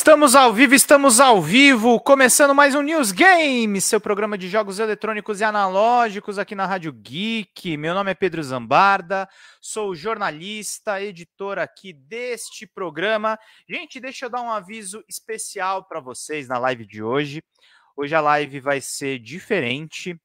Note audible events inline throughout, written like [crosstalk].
Estamos ao vivo, estamos ao vivo, começando mais um News Games, seu programa de jogos eletrônicos e analógicos aqui na Rádio Geek. Meu nome é Pedro Zambarda, sou jornalista, editor aqui deste programa. Gente, deixa eu dar um aviso especial para vocês na live de hoje. Hoje a live vai ser diferente,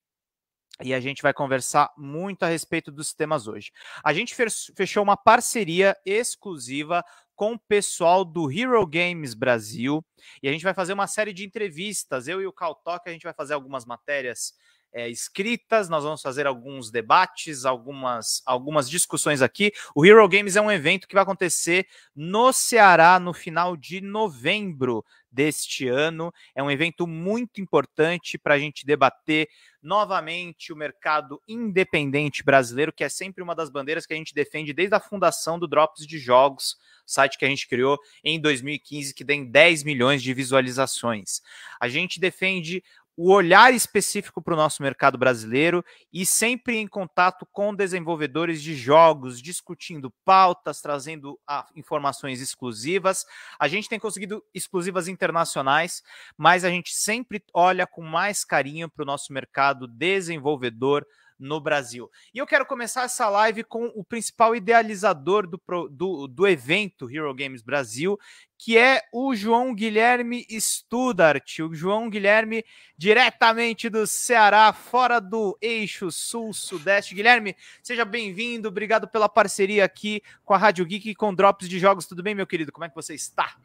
e a gente vai conversar muito a respeito dos temas hoje. A gente fechou uma parceria exclusiva com o pessoal do Hero Games Brasil. E a gente vai fazer uma série de entrevistas. Eu e o Caltoque, a gente vai fazer algumas matérias é, escritas, nós vamos fazer alguns debates, algumas, algumas discussões aqui. O Hero Games é um evento que vai acontecer no Ceará no final de novembro deste ano. É um evento muito importante para a gente debater novamente o mercado independente brasileiro, que é sempre uma das bandeiras que a gente defende desde a fundação do Drops de Jogos, site que a gente criou em 2015, que tem 10 milhões de visualizações. A gente defende o olhar específico para o nosso mercado brasileiro e sempre em contato com desenvolvedores de jogos, discutindo pautas, trazendo informações exclusivas. A gente tem conseguido exclusivas internacionais, mas a gente sempre olha com mais carinho para o nosso mercado desenvolvedor no Brasil. E eu quero começar essa live com o principal idealizador do, do, do evento Hero Games Brasil, que é o João Guilherme Studart. O João Guilherme, diretamente do Ceará, fora do eixo sul-sudeste. Guilherme, seja bem-vindo, obrigado pela parceria aqui com a Rádio Geek e com Drops de Jogos. Tudo bem, meu querido? Como é que você está?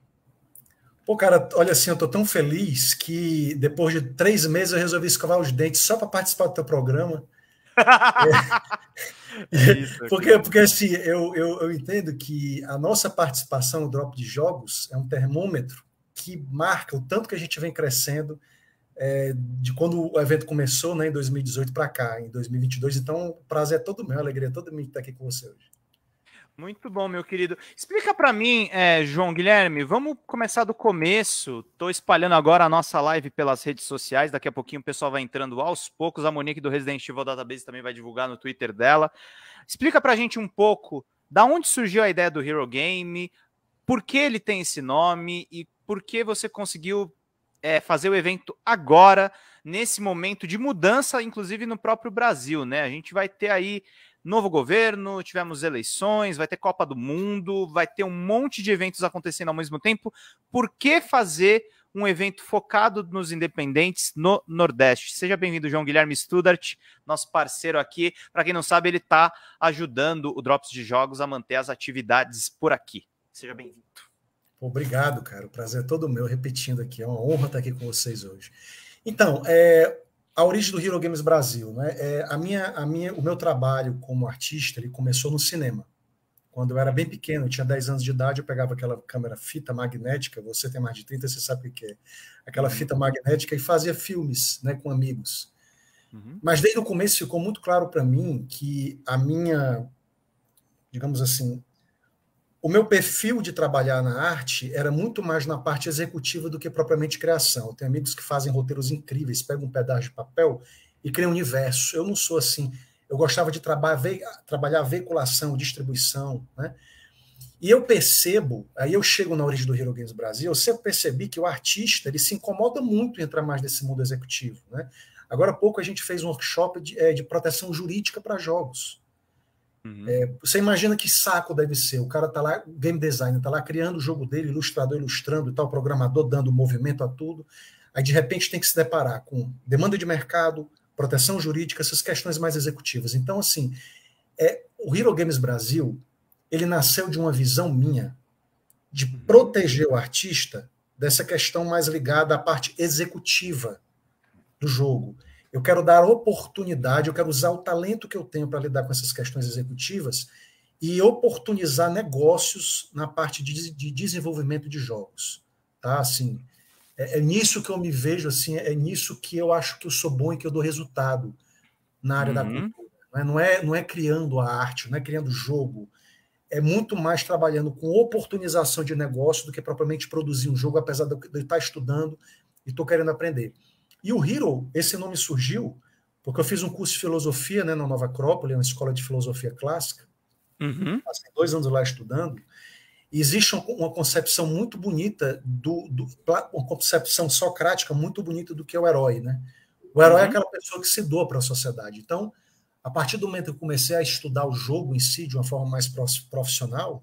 Pô, cara, olha assim, eu tô tão feliz que depois de três meses eu resolvi escovar os dentes só para participar do teu programa. [laughs] É porque, porque assim, eu, eu, eu entendo que a nossa participação no drop de jogos é um termômetro que marca o tanto que a gente vem crescendo é, de quando o evento começou, né, em 2018 para cá, em 2022. Então, o prazer é todo meu, a alegria é toda minha estar aqui com você hoje. Muito bom, meu querido. Explica para mim, é, João Guilherme, vamos começar do começo. Estou espalhando agora a nossa live pelas redes sociais. Daqui a pouquinho o pessoal vai entrando aos poucos. A Monique do Resident Evil Database também vai divulgar no Twitter dela. Explica para a gente um pouco da onde surgiu a ideia do Hero Game, por que ele tem esse nome e por que você conseguiu é, fazer o evento agora, nesse momento de mudança, inclusive no próprio Brasil, né? A gente vai ter aí novo governo, tivemos eleições, vai ter Copa do Mundo, vai ter um monte de eventos acontecendo ao mesmo tempo. Por que fazer um evento focado nos independentes no Nordeste. Seja bem-vindo, João Guilherme Studart, nosso parceiro aqui. Para quem não sabe, ele está ajudando o Drops de Jogos a manter as atividades por aqui. Seja bem-vindo. Obrigado, cara. O prazer é todo meu, repetindo aqui. É uma honra estar aqui com vocês hoje. Então, é, a origem do Hero Games Brasil, né? É, a minha, a minha, o meu trabalho como artista ele começou no cinema. Quando eu era bem pequeno, eu tinha 10 anos de idade, eu pegava aquela câmera fita magnética, você tem mais de 30, você sabe o que é. Aquela uhum. fita magnética e fazia filmes né, com amigos. Uhum. Mas desde o começo ficou muito claro para mim que a minha, digamos assim, o meu perfil de trabalhar na arte era muito mais na parte executiva do que propriamente criação. Eu tenho amigos que fazem roteiros incríveis, pegam um pedaço de papel e criam um universo. Eu não sou assim. Eu gostava de trabalhar, ve trabalhar veiculação, distribuição, né? E eu percebo, aí eu chego na origem do Hero Games Brasil, eu sempre percebi que o artista ele se incomoda muito em entrar mais nesse mundo executivo, né? Agora há pouco a gente fez um workshop de, é, de proteção jurídica para jogos. Uhum. É, você imagina que saco deve ser. O cara tá lá, game designer, tá lá criando o jogo dele, ilustrador ilustrando e tal, programador dando movimento a tudo. Aí de repente tem que se deparar com demanda de mercado, proteção jurídica, essas questões mais executivas. Então, assim, é, o Hero Games Brasil, ele nasceu de uma visão minha de uhum. proteger o artista dessa questão mais ligada à parte executiva do jogo. Eu quero dar oportunidade, eu quero usar o talento que eu tenho para lidar com essas questões executivas e oportunizar negócios na parte de, de desenvolvimento de jogos, tá? Assim, é, é, nisso que eu me vejo, assim, é, é nisso que eu acho que eu sou bom e que eu dou resultado na área uhum. da cultura. Né? Não é, não é criando a arte, não é criando jogo, é muito mais trabalhando com oportunização de negócio do que propriamente produzir um jogo, apesar de eu estar estudando e estou querendo aprender. E o Hero, esse nome surgiu porque eu fiz um curso de filosofia né, na Nova Acrópole, na Escola de Filosofia Clássica, uhum. passei dois anos lá estudando, e existe uma concepção muito bonita, do, do, uma concepção socrática muito bonita do que é o herói. Né? O herói é uhum. é aquela pessoa que se doa para a sociedade. Então, a partir do momento que eu comecei a estudar o jogo em si de uma forma mais profissional,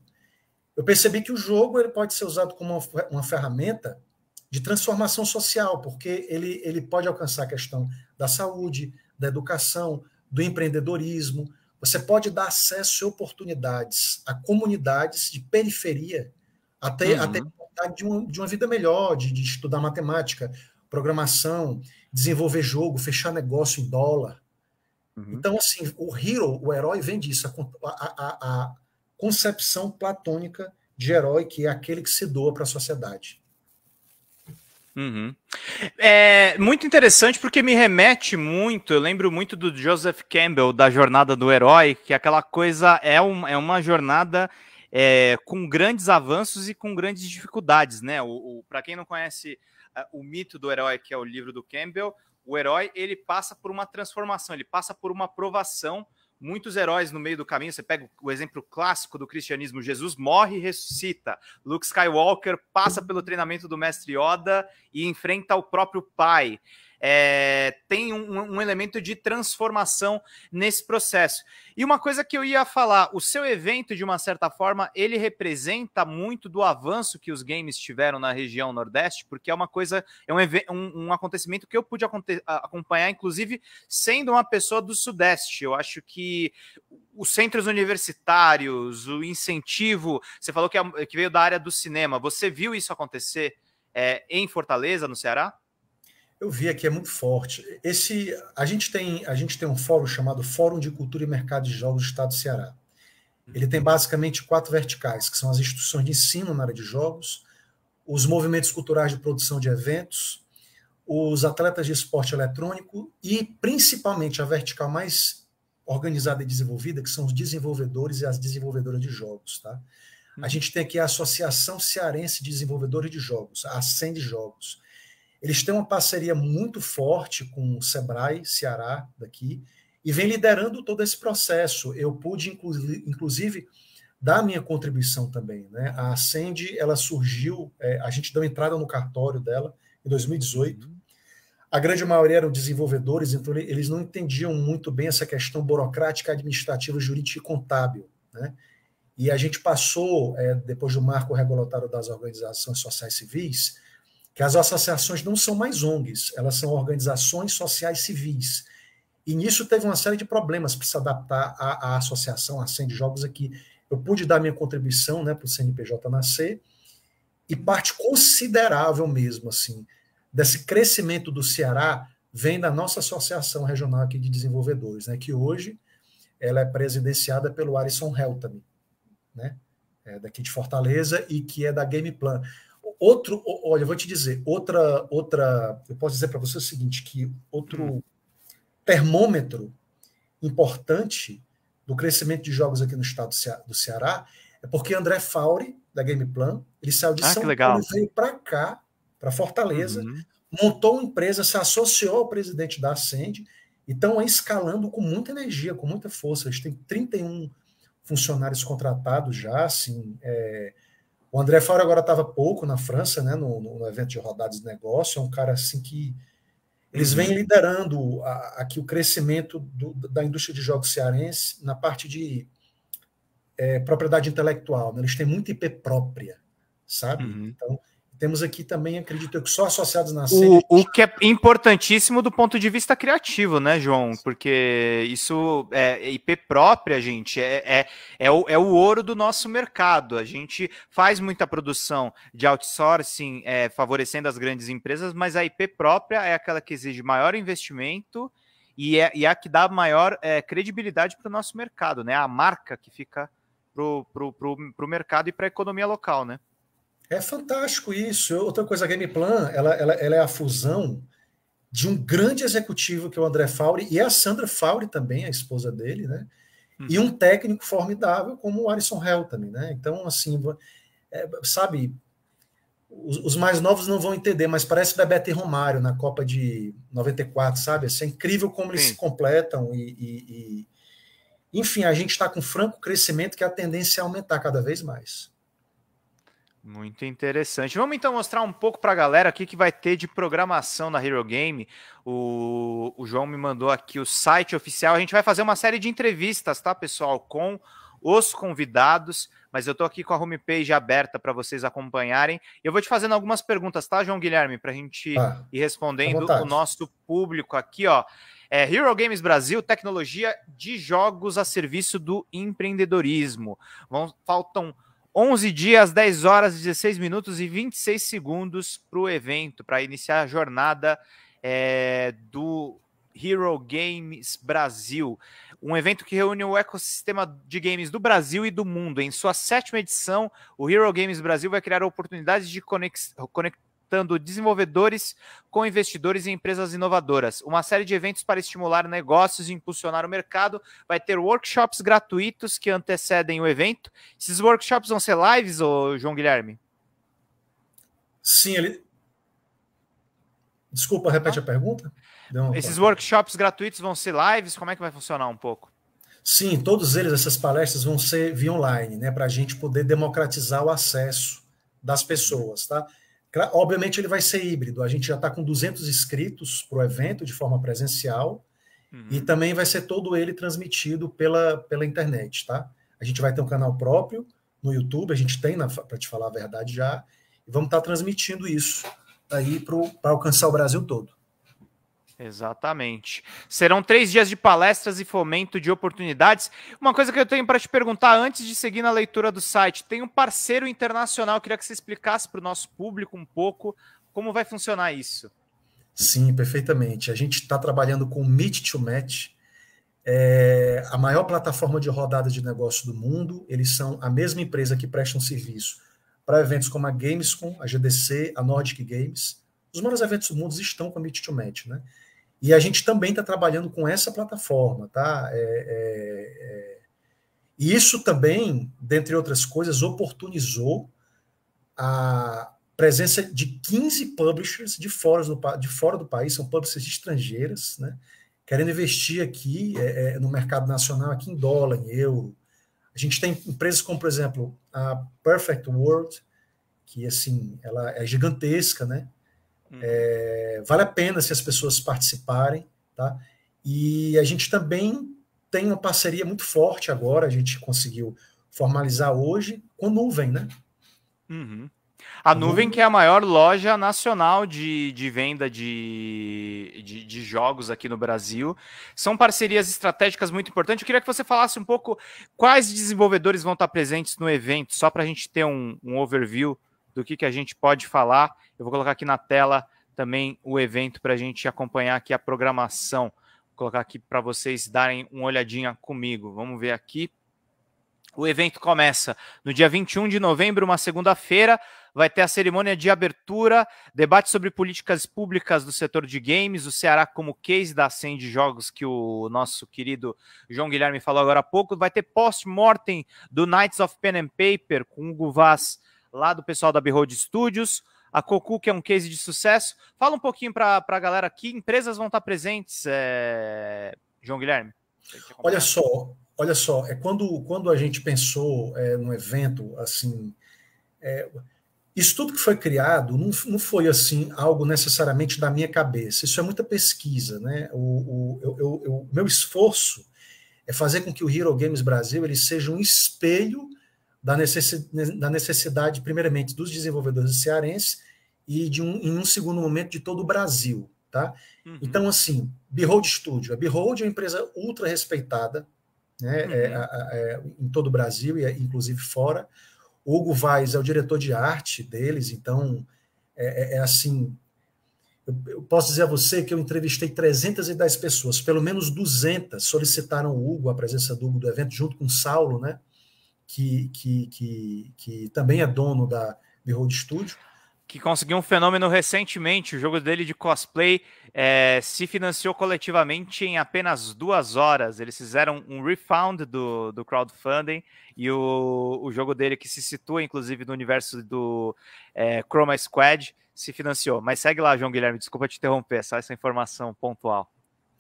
eu percebi que o jogo ele pode ser usado como uma, uma ferramenta de transformação social, porque ele, ele pode alcançar a questão da saúde, da educação, do empreendedorismo. Você pode dar acesso e oportunidades a comunidades de periferia, até uhum. até de, um, de uma vida melhor, de, de estudar matemática, programação, desenvolver jogo, fechar negócio em dólar. Uhum. Então, assim, o hero, o herói, vem disso, a, a, a concepção platônica de herói, que é aquele que se doa para a sociedade. Uhum. É muito interessante porque me remete muito. Eu lembro muito do Joseph Campbell da Jornada do Herói, que é aquela coisa é, um, é uma jornada é, com grandes avanços e com grandes dificuldades, né? O, o para quem não conhece é, o mito do herói, que é o livro do Campbell, o herói ele passa por uma transformação, ele passa por uma provação muitos heróis no meio do caminho. Você pega o exemplo clássico do cristianismo: Jesus morre e ressuscita. Luke Skywalker passa pelo treinamento do mestre Yoda e enfrenta o próprio pai é, tem um, um, elemento de transformação nesse processo. E uma coisa que eu ia falar, o seu evento, de uma certa forma, ele representa muito do avanço que os games tiveram na região Nordeste, porque é uma coisa, é um, um, um acontecimento que eu pude aconte, acompanhar, inclusive sendo uma pessoa do Sudeste. Eu acho que os centros universitários, o incentivo, você falou que, é, que veio da área do cinema, você viu isso acontecer é, em Fortaleza, no Ceará? eu vi aqui é muito forte. Esse a gente tem a gente tem um fórum chamado Fórum de Cultura e Mercado de Jogos do Estado do Ceará. Ele tem uhum. basicamente quatro verticais, que são as instituições de ensino na área de jogos, os movimentos culturais de produção de eventos, os atletas de esporte eletrônico e principalmente a vertical mais organizada e desenvolvida, que são os desenvolvedores e as desenvolvedoras de jogos, tá? A uhum. gente tem aqui a Associação Cearense de Desenvolvedores de Jogos, a Acende Jogos eles têm uma parceria muito forte com o Sebrae Ceará daqui e vem liderando todo esse processo. Eu pude, inclusive, dar minha contribuição também. Né? A Ascend, ela surgiu, é, a gente deu entrada no cartório dela em 2018. Uhum. A grande maioria eram desenvolvedores, então eles não entendiam muito bem essa questão burocrática, administrativa, jurídica e contábil. Né? E a gente passou, é, depois do marco regulatório das organizações sociais civis, que as associações não são mais ONGs, elas são organizações sociais civis. E nisso teve uma série de problemas para se adaptar à, à associação, à Sende Jogos aqui. Eu pude dar minha contribuição né, para o CNPJ nascer, e parte considerável mesmo, assim, desse crescimento do Ceará vem da nossa associação regional aqui de desenvolvedores, né, que hoje ela é presidenciada pelo Arison Heltami, né, é daqui de Fortaleza e que é da Gameplan outro, olha, vou te dizer, outra, outra, eu posso dizer para você o seguinte, que outro hum. termômetro importante do crescimento de jogos aqui no estado do Ceará é porque André Fauri, da Gameplan, ele saiu de ah, São Paulo, veio para cá, para Fortaleza, uhum. montou uma empresa, se associou ao presidente da Ascend e estão escalando com muita energia, com muita força. Eles têm 31 funcionários contratados já, assim, é, o André Faro agora estava pouco na França, né, no, no, evento de rodadas de negócio, é um cara assim que eles vêm uhum. liderando a, aqui o crescimento do, da indústria de jogos cearense na parte de é, propriedade intelectual. Né? Eles têm muita IP própria, sabe? Uhum. Então, temos aqui também, acredito que só associados na cena. O, o que é importantíssimo do ponto de vista criativo, né, João? Porque isso é IP própria, gente, é, é, é, o, é o ouro do nosso mercado. A gente faz muita produção de outsourcing, é, favorecendo as grandes empresas, mas a IP própria é aquela que exige maior investimento e é, e é a que dá maior é, credibilidade para o nosso mercado, né? A marca que fica para o mercado e para a economia local, né? É fantástico isso. Outra coisa, a Game Plan, ela, ela, ela é a fusão de um grande executivo que é o André Fauri e a Sandra Fauri também, a esposa dele, né? Uhum. E um técnico formidável como o Alisson também, né? Então, assim, é, sabe, os, os, mais novos não vão entender, mas parece Bebeto e Romário na Copa de 94, sabe? Assim, é incrível como eles se completam e, e, e... Enfim, a gente está com franco crescimento que a tendência é aumentar cada vez mais. Muito interessante. Vamos então mostrar um pouco para a galera o que vai ter de programação na Hero Game. O, o João me mandou aqui o site oficial. A gente vai fazer uma série de entrevistas, tá, pessoal, com os convidados. Mas eu estou aqui com a homepage aberta para vocês acompanharem. Eu vou te fazendo algumas perguntas, tá, João Guilherme, para a gente ah, ir respondendo o nosso público aqui, ó. É, Hero Games Brasil, tecnologia de jogos a serviço do empreendedorismo. Vão, faltam 11 dias, 10 horas, 16 minutos e 26 segundos para o evento, para iniciar a jornada é, do Hero Games Brasil. Um evento que reúne o ecossistema de games do Brasil e do mundo. Em sua sétima edição, o Hero Games Brasil vai criar oportunidades de conex conectando desenvolvedores com investidores e empresas inovadoras. Uma série de eventos para estimular negócios e impulsionar o mercado. Vai ter workshops gratuitos que antecedem o evento. Esses workshops vão ser lives, ou João Guilherme? Sim, ele. Desculpa, repete ah. a pergunta. Não, Esses workshops gratuitos vão ser lives? Como é que vai funcionar um pouco? Sim, todos eles, essas palestras, vão ser via online, né? Para a gente poder democratizar o acesso das pessoas, tá? Obviamente ele vai ser híbrido. A gente já está com 200 inscritos para o evento de forma presencial uhum. e também vai ser todo ele transmitido pela, pela internet, tá? A gente vai ter um canal próprio no YouTube, a gente tem, para te falar a verdade já, e vamos estar tá transmitindo isso aí para alcançar o Brasil todo. Exatamente. Serão três dias de palestras e fomento de oportunidades. Uma coisa que eu tenho para te perguntar antes de seguir na leitura do site: tem um parceiro internacional, queria que você explicasse para o nosso público um pouco como vai funcionar isso. Sim, perfeitamente. A gente está trabalhando com o Meet to Match, é a maior plataforma de rodada de negócio do mundo. Eles são a mesma empresa que presta um serviço para eventos como a Gamescom, a GDC, a Nordic Games. Os maiores eventos do mundo estão com a Meet to Match, né? E a gente também está trabalhando com essa plataforma, tá? É, é, é, e isso também, dentre outras coisas, oportunizou a presença de 15 publishers de fora do, de fora do país, são publishers estrangeiras, né? querendo investir aqui é, é, no mercado nacional, aqui em dólar, em euro. A gente tem empresas como, por exemplo, a Perfect World, que assim, ela é gigantesca, né? É, vale a pena se as pessoas participarem, tá? E a gente também tem uma parceria muito forte agora, a gente conseguiu formalizar hoje com a nuvem, né? Uhum. A, nuvem, uhum. nuvem que é a maior loja nacional de, de venda de, de, de, jogos aqui no Brasil. São parcerias estratégicas muito importantes. Eu queria que você falasse um pouco quais desenvolvedores vão estar presentes no evento, só para a gente ter um, um overview do que, que a gente pode falar. Eu vou colocar aqui na tela também o evento para a gente acompanhar aqui a programação. Vou colocar aqui para vocês darem uma olhadinha comigo. Vamos ver aqui. O evento começa no dia 21 de novembro, uma segunda-feira. Vai ter a cerimônia de abertura, debate sobre políticas públicas do setor de games, o Ceará como case da Ascend Jogos, que o nosso querido João Guilherme falou agora há pouco. Vai ter post-mortem do Knights of Pen and Paper, com Hugo Vaz lá do pessoal da Behold Studios. A Cocu, que é um case de sucesso. Fala um pouquinho para a galera que empresas vão estar tá presentes, é... João Guilherme. Olha só, olha só, é quando, quando a gente pensou é, num evento assim. É, isso tudo que foi criado não, não foi assim algo necessariamente da minha cabeça. Isso é muita pesquisa, né? O, o eu, eu, eu, meu esforço é fazer com que o Hero Games Brasil ele seja um espelho da necessidade, primeiramente, dos desenvolvedores cearenses e, de um, em um segundo momento, de todo o Brasil. Tá? Uhum. Então, assim, Behold Studio. A Behold é uma empresa ultra respeitada né, é, uhum. é, é, é, em todo o Brasil e inclusive fora. O Hugo Vaz é o diretor de arte deles, então é, é, é assim. Eu, eu posso dizer a você que eu entrevistei 310 pessoas, pelo menos 200 solicitaram o Hugo, a presença do Hugo do evento, junto com o Saulo, né? que, que, que, que também é dono da Behold Studio. Que conseguiu um fenômeno recentemente, o jogo dele de cosplay é, se financiou coletivamente em apenas duas horas. Eles fizeram um refund do, do crowdfunding e o, o jogo dele, que se situa inclusive no universo do é, Chroma Squad, se financiou. Mas segue lá, João Guilherme, desculpa te interromper, é só essa informação pontual.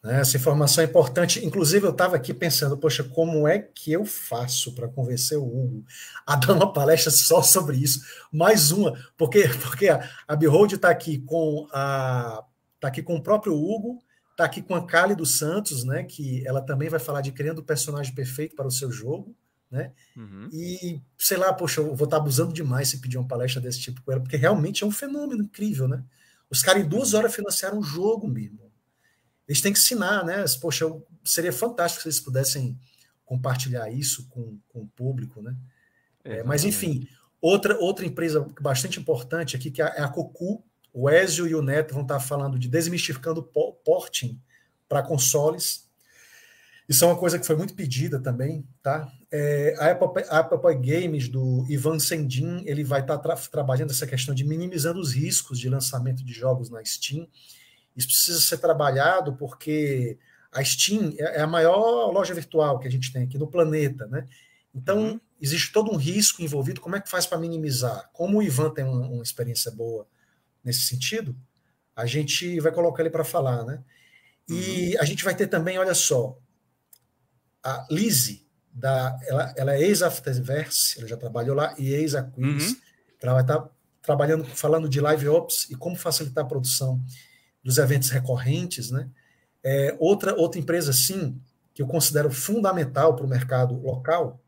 Né? Essa informação é importante. Inclusive, eu estava aqui pensando, poxa, como é que eu faço para convencer o Hugo a dar uma palestra só sobre isso? Mais uma, porque, porque a, a Behold está aqui com a tá aqui com o próprio Hugo, está aqui com a Kali dos Santos, né? Que ela também vai falar de criando o personagem perfeito para o seu jogo. Né? Uhum. E sei lá, poxa, eu vou estar tá abusando demais se pedir uma palestra desse tipo com ela, porque realmente é um fenômeno incrível, né? Os caras em duas uhum. horas financiaram o jogo mesmo eles têm que ensinar, né? Poxa, seria fantástico se eles pudessem compartilhar isso com, com o público, né? É, mas, enfim, outra, outra empresa bastante importante aqui, que é, é a Cocu, o Ezio e o Neto vão estar falando de desmistificando porting para consoles. Isso é uma coisa que foi muito pedida também, tá? É, a, Apple, a Apple Games do Ivan Sendin, ele vai estar tra trabalhando essa questão de minimizando os riscos de lançamento de jogos na Steam isso precisa ser trabalhado porque a Steam é, é a maior loja virtual que a gente tem aqui no planeta, né? Então, uhum. existe todo um risco envolvido. Como é que faz para minimizar? Como o Ivan tem uma, uma, experiência boa nesse sentido, a gente vai colocar ele para falar, né? E uhum. a gente vai ter também, olha só, a Lizzie, da, ela, ela é ex-Afterverse, ela já trabalhou lá, e ex-Aquiz. Uhum. Ela vai estar tá trabalhando, falando de live ops e como facilitar a produção dos eventos recorrentes. Né? É, outra, outra empresa, sim, que eu considero fundamental para o mercado local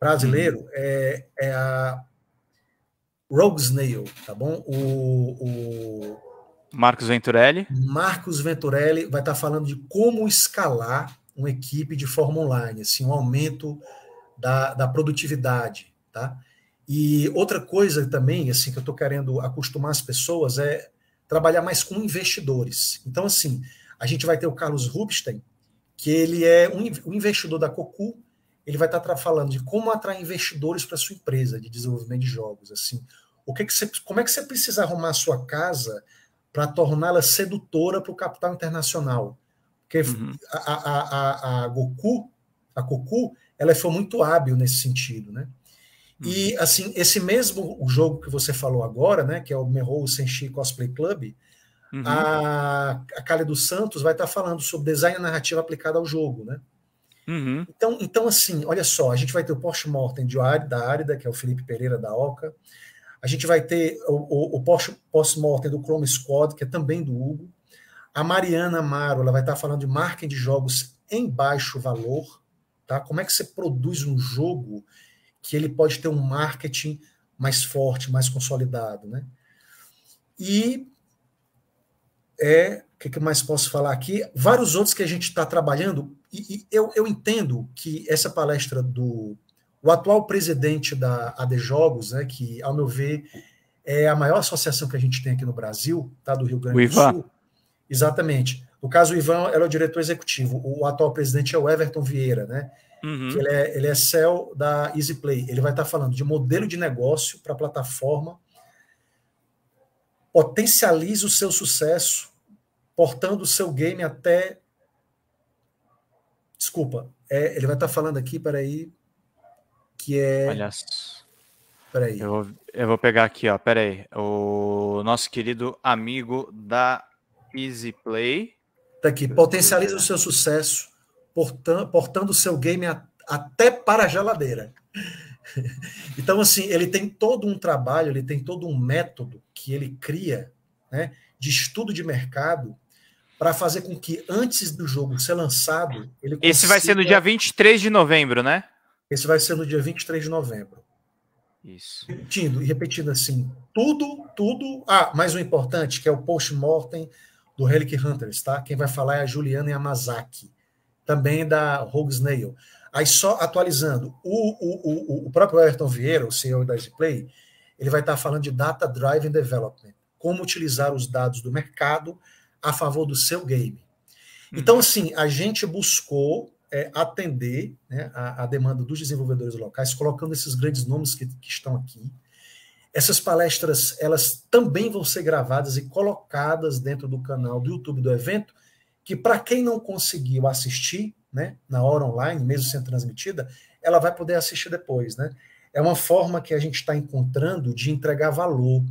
brasileiro é, é a Rogue Snail, tá bom? O, o, Marcos Venturelli. Marcos Venturelli vai estar falando de como escalar uma equipe de forma online, assim, um aumento da, da produtividade, tá? E outra coisa também, assim, que eu estou querendo acostumar as pessoas é trabalhar mais com investidores. Então, assim, a gente vai ter o Carlos Rubstein, que ele é um, investidor da Cocu, ele vai estar falando de como atrair investidores para sua empresa de desenvolvimento de jogos, assim, o que, que você, como é que você precisa arrumar a sua casa para torná-la sedutora para o capital internacional? Porque uhum. a, a, a, a Goku, a Cocu, ela foi muito hábil nesse sentido, né? E assim, esse mesmo jogo que você falou agora, né, que é o Merrou Senshi Cosplay Club, uhum. a, a Kali dos Santos vai estar tá falando sobre design narrativo narrativa aplicada ao jogo, né? Uhum. Então, então, assim, olha só, a gente vai ter o Porsche Mortem de, da Árida, que é o Felipe Pereira da Oca. A gente vai ter o, o, o Porsche, Porsche Mortem do Chrome Squad, que é também do Hugo. A Mariana Amaro, ela vai estar tá falando de marketing de jogos em baixo valor, tá? Como é que você produz um jogo que ele pode ter um marketing mais forte, mais consolidado, né? E é o que, que mais posso falar aqui? Vários outros que a gente está trabalhando e, e eu, eu entendo que essa palestra do o atual presidente da AD Jogos, né, que, ao meu ver, é a maior associação que a gente tem aqui no Brasil, tá, do Rio Grande o do Ivan. Sul. Exatamente. No caso, o Ivan era é o diretor executivo, o atual presidente é o Everton Vieira, né? Uhum. Que ele é, ele é CEO da EasyPlay. Ele vai estar falando de modelo de negócio para plataforma. Potencialize o seu sucesso portando o seu game até. Desculpa, é, ele vai estar falando aqui, peraí. Que é. Olha. Peraí. Eu vou, eu vou pegar aqui, ó. Peraí. O nosso querido amigo da EasyPlay. Tá aqui. Potencializa o seu sucesso portando o seu game a, até para a geladeira. [laughs] Então, assim, ele tem todo um trabalho, ele tem todo um método que ele cria né, de estudo de mercado para fazer com que antes do jogo ser lançado. Ele consiga... Esse vai ser no dia 23 de novembro, né? Esse vai ser no dia 23 de novembro. Isso. Repetindo, e repetindo assim, tudo, tudo. Ah, mais um importante, que é o post-mortem do Relic Hunters, tá? Quem vai falar é a Juliana Yamazaki também da Rogue Snail. Aí só atualizando, o, o, o, o próprio Everton Vieira, o CEO da Play, ele vai estar falando de Data Driven Development, como utilizar os dados do mercado a favor do seu game. Uhum. Então, assim, a gente buscou é, atender né, a, a, demanda dos desenvolvedores locais, colocando esses grandes nomes que, que estão aqui. Essas palestras, elas também vão ser gravadas e colocadas dentro do canal do YouTube do evento, que para quem não conseguiu assistir, né, na hora online, mesmo sendo transmitida, ela vai poder assistir depois, né? É uma forma que a gente está encontrando de entregar valor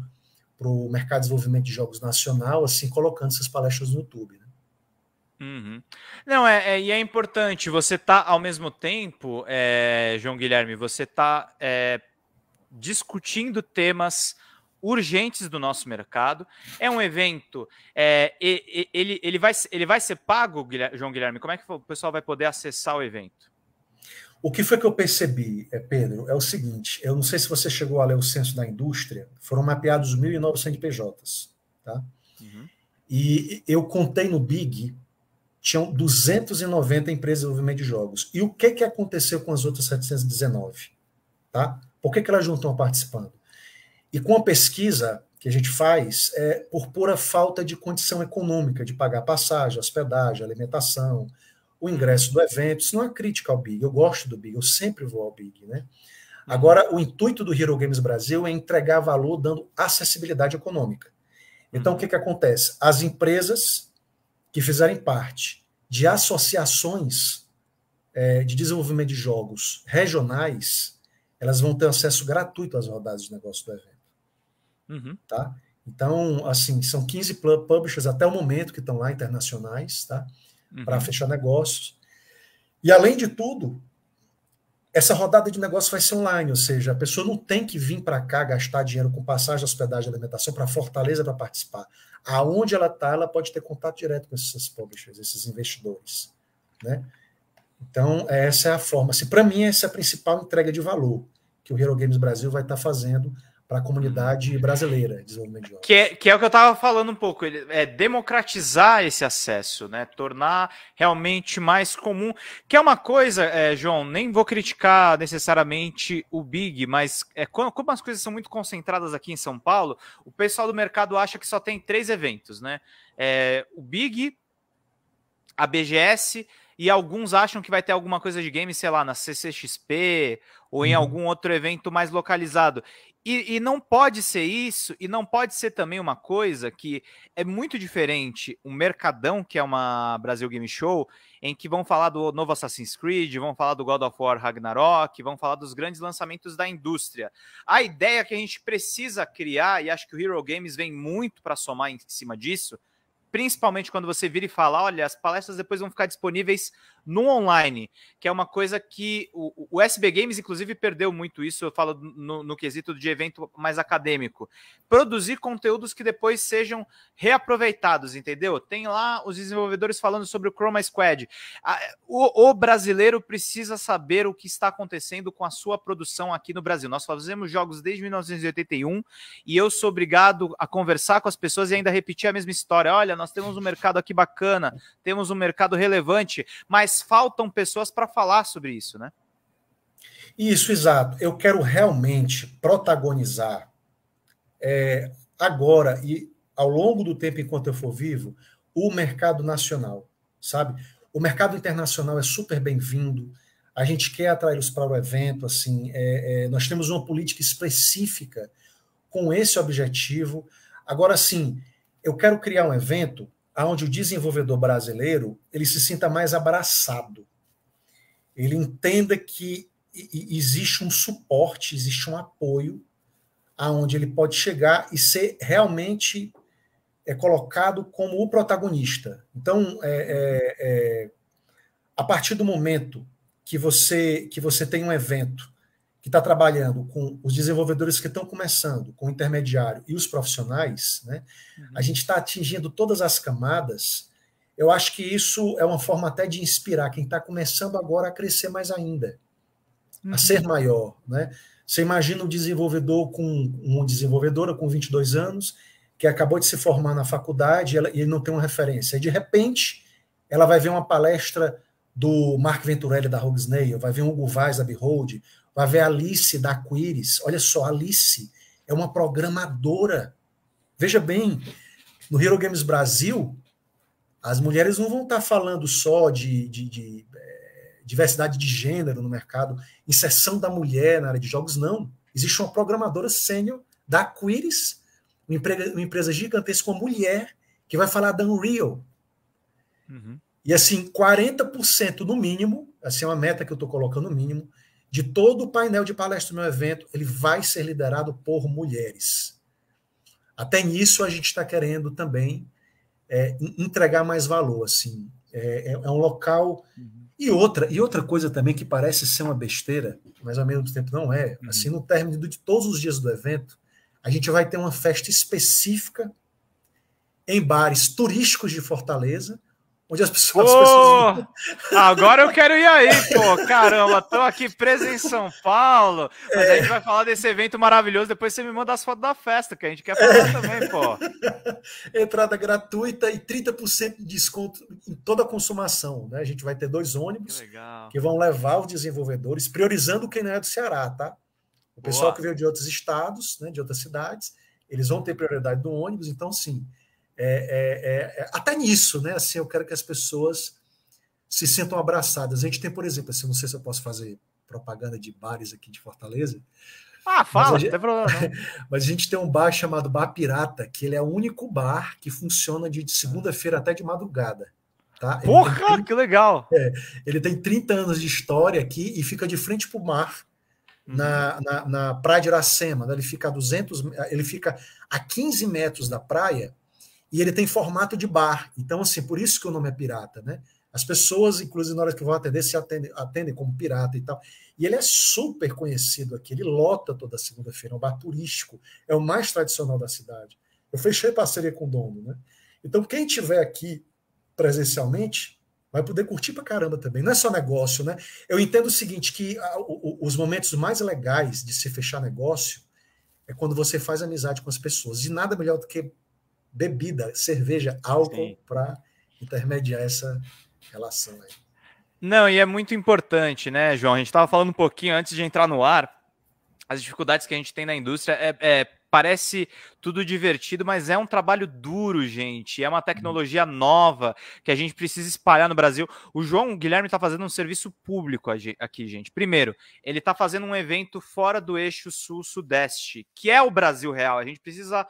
para o mercado de desenvolvimento de jogos nacional, assim, colocando essas palestras no YouTube. Né? Uhum. Não, é, é, e é importante, você tá ao mesmo tempo, é, João Guilherme, você está é, eh, discutindo temas urgentes do nosso mercado. É um evento, é, ele, ele, vai, ele vai ser pago, João Guilherme? Como é que o pessoal vai poder acessar o evento? O que foi que eu percebi, é, Pedro, é o seguinte: eu não sei se você chegou a ler o censo da indústria, foram mapeados 1.900 PJs. Tá? Uhum. E eu contei no Big, tinham 290 empresas de desenvolvimento de jogos. E o que, que aconteceu com as outras 719? Tá? Por que, que elas não estão participando? E com a pesquisa que a gente faz, é por pura falta de condição econômica de pagar passagem, hospedagem, alimentação, o ingresso do evento. Isso não é crítica ao Big, eu gosto do Big, eu sempre vou ao Big, né? Uhum. Agora, o intuito do Hero Games Brasil é entregar valor dando acessibilidade econômica. Então, o uhum. que, que acontece? As empresas que fizerem parte de associações é, de desenvolvimento de jogos regionais, elas vão ter acesso gratuito às rodadas de negócio do evento. Uhum. Tá? Então, assim, são 15 publishers até o momento que estão lá internacionais, tá? Uhum. Para fechar negócios. E além de tudo, essa rodada de negócio vai ser online, ou seja, a pessoa não tem que vir para cá gastar dinheiro com passagem, hospedagem, alimentação para Fortaleza para participar. Aonde ela está, ela pode ter contato direto com esses publishers, esses investidores, né? Então, essa é a forma. Se assim, para mim essa é a principal entrega de valor que o Hero Games Brasil vai estar tá fazendo para a comunidade uhum. brasileira de desenvolvimento de jogos. Que é, que é o que eu estava falando um pouco, ele, é democratizar esse acesso, né? Tornar realmente mais comum. Que é uma coisa, é, João, nem vou criticar necessariamente o Big, mas é, como as coisas são muito concentradas aqui em São Paulo, o pessoal do mercado acha que só tem três eventos, né? É, o Big, a BGS e alguns acham que vai ter alguma coisa de game, sei lá, na CCXP ou em uhum. algum outro evento mais localizado. E, e, não pode ser isso, e não pode ser também uma coisa que é muito diferente um Mercadão, que é uma Brasil Game Show, em que vão falar do novo Assassin's Creed, vão falar do God of War Ragnarok, vão falar dos grandes lançamentos da indústria. A ideia que a gente precisa criar, e acho que o Hero Games vem muito para somar em cima disso, principalmente quando você vira e fala: olha, as palestras depois vão ficar disponíveis no online, que é uma coisa que o, o SB Games, inclusive, perdeu muito isso. Eu falo no, no quesito de evento mais acadêmico. Produzir conteúdos que depois sejam reaproveitados, entendeu? Tem lá os desenvolvedores falando sobre o Chroma Squad. O, o brasileiro precisa saber o que está acontecendo com a sua produção aqui no Brasil. Nós fazemos jogos desde 1981 e eu sou obrigado a conversar com as pessoas e ainda repetir a mesma história. Olha, nós temos um mercado aqui bacana, temos um mercado relevante, mas mas faltam pessoas para falar sobre isso, né? Isso, exato. Eu quero realmente protagonizar é, agora e ao longo do tempo enquanto eu for vivo o mercado nacional, sabe? O mercado internacional é super bem-vindo. A gente quer atraí-los para o evento, assim, é, é, nós temos uma política específica com esse objetivo. Agora, sim, eu quero criar um evento onde o desenvolvedor brasileiro ele se sinta mais abraçado. Ele entenda que existe um suporte, existe um apoio aonde ele pode chegar e ser realmente é colocado como o protagonista. Então, é, é, é, a partir do momento que você que você tem um evento que está trabalhando com os desenvolvedores que estão começando, com o intermediário e os profissionais, né? Uhum. A gente está atingindo todas as camadas. Eu acho que isso é uma forma até de inspirar quem está começando agora a crescer mais ainda, uhum. a ser maior, né? Você imagina um desenvolvedor com um desenvolvedora com 22 anos que acabou de se formar na faculdade e, ele não tem uma referência. E de repente, ela vai ver uma palestra do Mark Venturelli da Hogsnail, vai ver um Hugo Vaz da Behold, Vai ver a Alice da Aquiris. Olha só, Alice é uma programadora. Veja bem, no Hero Games Brasil, as mulheres não vão estar tá falando só de, de, de é, diversidade de gênero no mercado, inserção da mulher na área de jogos, não. Existe uma programadora sênior da Aquiris, uma empresa, uma empresa gigantesca, uma mulher, que vai falar da Unreal. Uhum. E assim, 40% no mínimo, assim é uma meta que eu estou colocando no mínimo, de todo o painel de palestra do meu evento, ele vai ser liderado por mulheres. Até nisso a gente está querendo também é, entregar mais valor, assim. É, é, é um local uhum. e outra e outra coisa também que parece ser uma besteira, mas ao mesmo tempo não é. Uhum. Assim, no término de todos os dias do evento, a gente vai ter uma festa específica em bares turísticos de Fortaleza onde as pessoas. pessoas... Agora eu quero ir aí, pô. Caramba, tô aqui preso em São Paulo. Mas é. a gente vai falar desse evento maravilhoso. Depois você me manda as fotos da festa, que a gente quer falar é. também, pô. [laughs] Entrada gratuita e 30% de desconto em toda a consumação. Né? A gente vai ter dois ônibus que, que vão levar os desenvolvedores, priorizando quem não é do Ceará, tá? O pessoal Boa. que veio de outros estados, né, de outras cidades, eles vão ter prioridade do ônibus, então sim. É, é, é, é, até nisso, né? Assim, eu quero que as pessoas se sentam abraçadas. A gente tem, por exemplo, assim, não sei se eu posso fazer propaganda de bares aqui de Fortaleza. Ah, fala, não tem problema. [laughs] mas a gente tem um bar chamado Bar Pirata, que ele é o único bar que funciona de segunda-feira até de madrugada. Tá? Porra, tem, que legal! É, ele tem 30 anos de história aqui e fica de frente para o mar. Uhum. Na, na, na, Praia de Iracema, né? ele fica a 200, ele fica a 15 metros da praia e ele tem formato de bar. Então, assim, por isso que o nome é pirata, né? As pessoas, inclusive na hora que vão atender, se atendem, atendem como pirata e tal. E ele é super conhecido aqui, ele lota toda segunda-feira, é um bar turístico, é o mais tradicional da cidade. Eu fechei parceria com o dono, né? Então, quem estiver aqui presencialmente vai poder curtir pra caramba também. Não é só negócio, né? Eu entendo o seguinte, que os momentos mais legais de se fechar negócio é quando você faz amizade com as pessoas. E nada melhor do que bebida, cerveja, álcool, para intermediar essa relação aí. Não, e é muito importante, né, João? A gente estava falando um pouquinho antes de entrar no ar, as dificuldades que a gente tem na indústria é, é parece tudo divertido, mas é um trabalho duro, gente. É uma uhum. tecnologia nova que a gente precisa espalhar no Brasil. O João Guilherme está fazendo um serviço público aqui, gente. Primeiro, ele está fazendo um evento fora do eixo sul-sudeste, que é o Brasil real. A gente precisa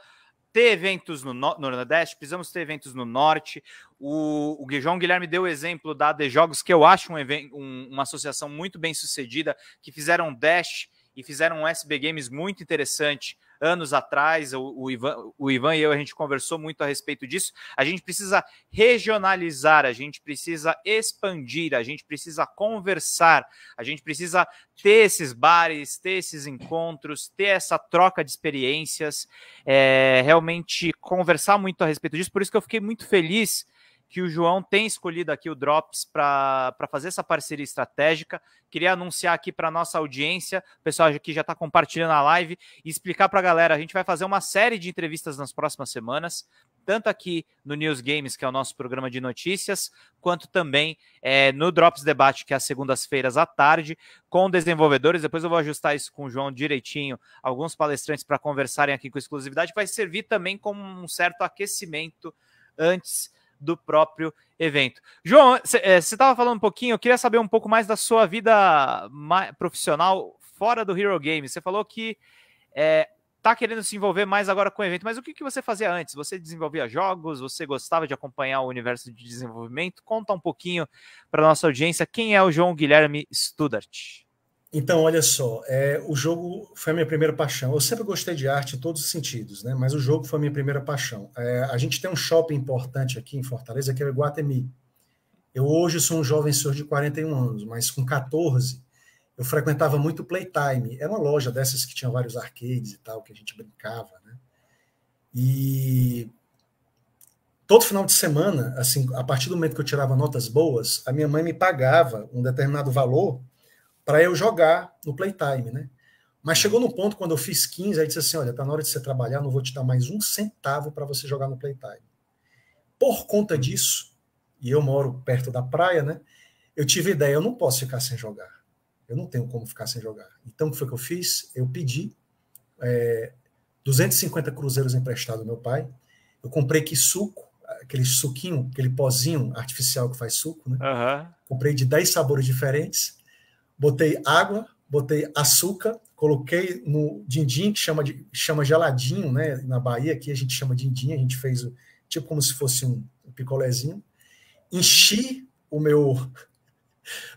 ter eventos no, no, Nordeste, precisamos ter eventos no Norte. O, o João Guilherme deu o exemplo da AD Jogos, que eu acho um, um, uma associação muito bem sucedida, que fizeram um Dash e fizeram um SB Games muito interessante anos atrás, o, o, Ivan, o Ivan e eu, a gente conversou muito a respeito disso. A gente precisa regionalizar, a gente precisa expandir, a gente precisa conversar, a gente precisa ter esses bares, ter esses encontros, ter essa troca de experiências, é, realmente conversar muito a respeito disso. Por isso que eu fiquei muito feliz que o João tem escolhido aqui o Drops para fazer essa parceria estratégica. Queria anunciar aqui para nossa audiência, o pessoal que já está compartilhando a live, e explicar para a galera: a gente vai fazer uma série de entrevistas nas próximas semanas, tanto aqui no News Games, que é o nosso programa de notícias, quanto também é, no Drops Debate, que é às segundas-feiras à tarde, com desenvolvedores. Depois eu vou ajustar isso com o João direitinho, alguns palestrantes para conversarem aqui com exclusividade. Vai servir também como um certo aquecimento antes do próprio evento. João, você estava é, falando um pouquinho, eu queria saber um pouco mais da sua vida profissional fora do Hero Games. Você falou que é, tá querendo se envolver mais agora com o evento, mas o que, que você fazia antes? Você desenvolvia jogos? Você gostava de acompanhar o universo de desenvolvimento? Conta um pouquinho para nossa audiência quem é o João Guilherme Studart. Então, olha só, é, o jogo foi a minha primeira paixão. Eu sempre gostei de arte em todos os sentidos, né? mas o jogo foi a minha primeira paixão. É, a gente tem um shopping importante aqui em Fortaleza, que é o Iguatemi. Eu hoje sou um jovem senhor de 41 anos, mas com 14 eu frequentava muito Playtime. Era uma loja dessas que tinha vários arcades e tal, que a gente brincava. Né? E todo final de semana, assim, a partir do momento que eu tirava notas boas, a minha mãe me pagava um determinado valor para eu jogar no playtime, né? Mas chegou no ponto quando eu fiz 15, aí disse assim: olha, tá na hora de você trabalhar, não vou te dar mais um centavo para você jogar no playtime. Por conta disso, e eu moro perto da praia, né? Eu tive ideia, eu não posso ficar sem jogar. Eu não tenho como ficar sem jogar. Então, o que foi que eu fiz? Eu pedi é, 250 cruzeiros emprestados do meu pai. Eu comprei que suco, aquele suquinho, aquele pozinho artificial que faz suco, né? Uhum. Comprei de 10 sabores diferentes botei água, botei açúcar, coloquei no dindim, que chama, de, chama geladinho, né? Na Bahia aqui a gente chama dindim, a gente fez tipo como se fosse um picolézinho. Enchi o meu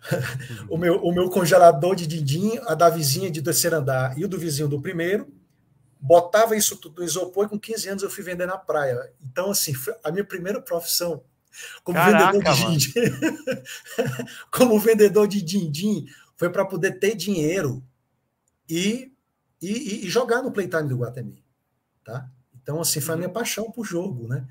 [laughs] o, meu, o meu congelador de dindim, a da vizinha de terceiro andar e o do vizinho do primeiro, botava isso tudo no isopor e com 15 anos eu fui vender na praia. Então, assim, a minha primeira profissão como Caraca, vendedor de dindim. [laughs] como vendedor de dindim, foi para poder ter dinheiro e, e, e, jogar no playtime do Guatemi, tá? Então, assim, foi a minha uhum. paixão por jogo, né?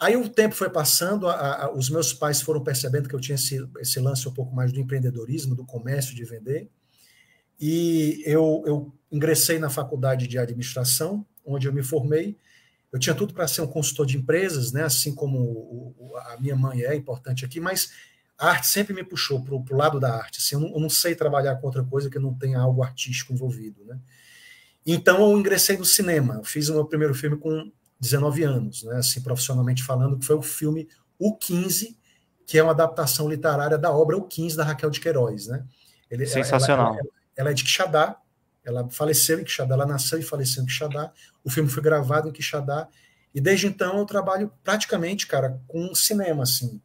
Aí o tempo foi passando, a, a, os meus pais foram percebendo que eu tinha esse, esse, lance um pouco mais do empreendedorismo, do comércio, de vender, e eu, eu ingressei na faculdade de administração, onde eu me formei, eu tinha tudo para ser um consultor de empresas, né? Assim como o, o, a minha mãe é importante aqui, mas a arte sempre me puxou para o lado da arte. Assim, eu, não, eu não sei trabalhar com outra coisa que não tenha algo artístico envolvido. Né? Então eu ingressei no cinema. Eu fiz o meu primeiro filme com 19 anos, né? assim, profissionalmente falando, que foi o filme O 15, que é uma adaptação literária da obra O 15, da Raquel de Queiroz. Né? Ele, Sensacional. Ela, ela, ela, é de Quixadá, ela faleceu em Quixadá, ela nasceu e faleceu em Quixadá. O filme foi gravado em Quixadá. E desde então eu trabalho praticamente, cara, com cinema, assim.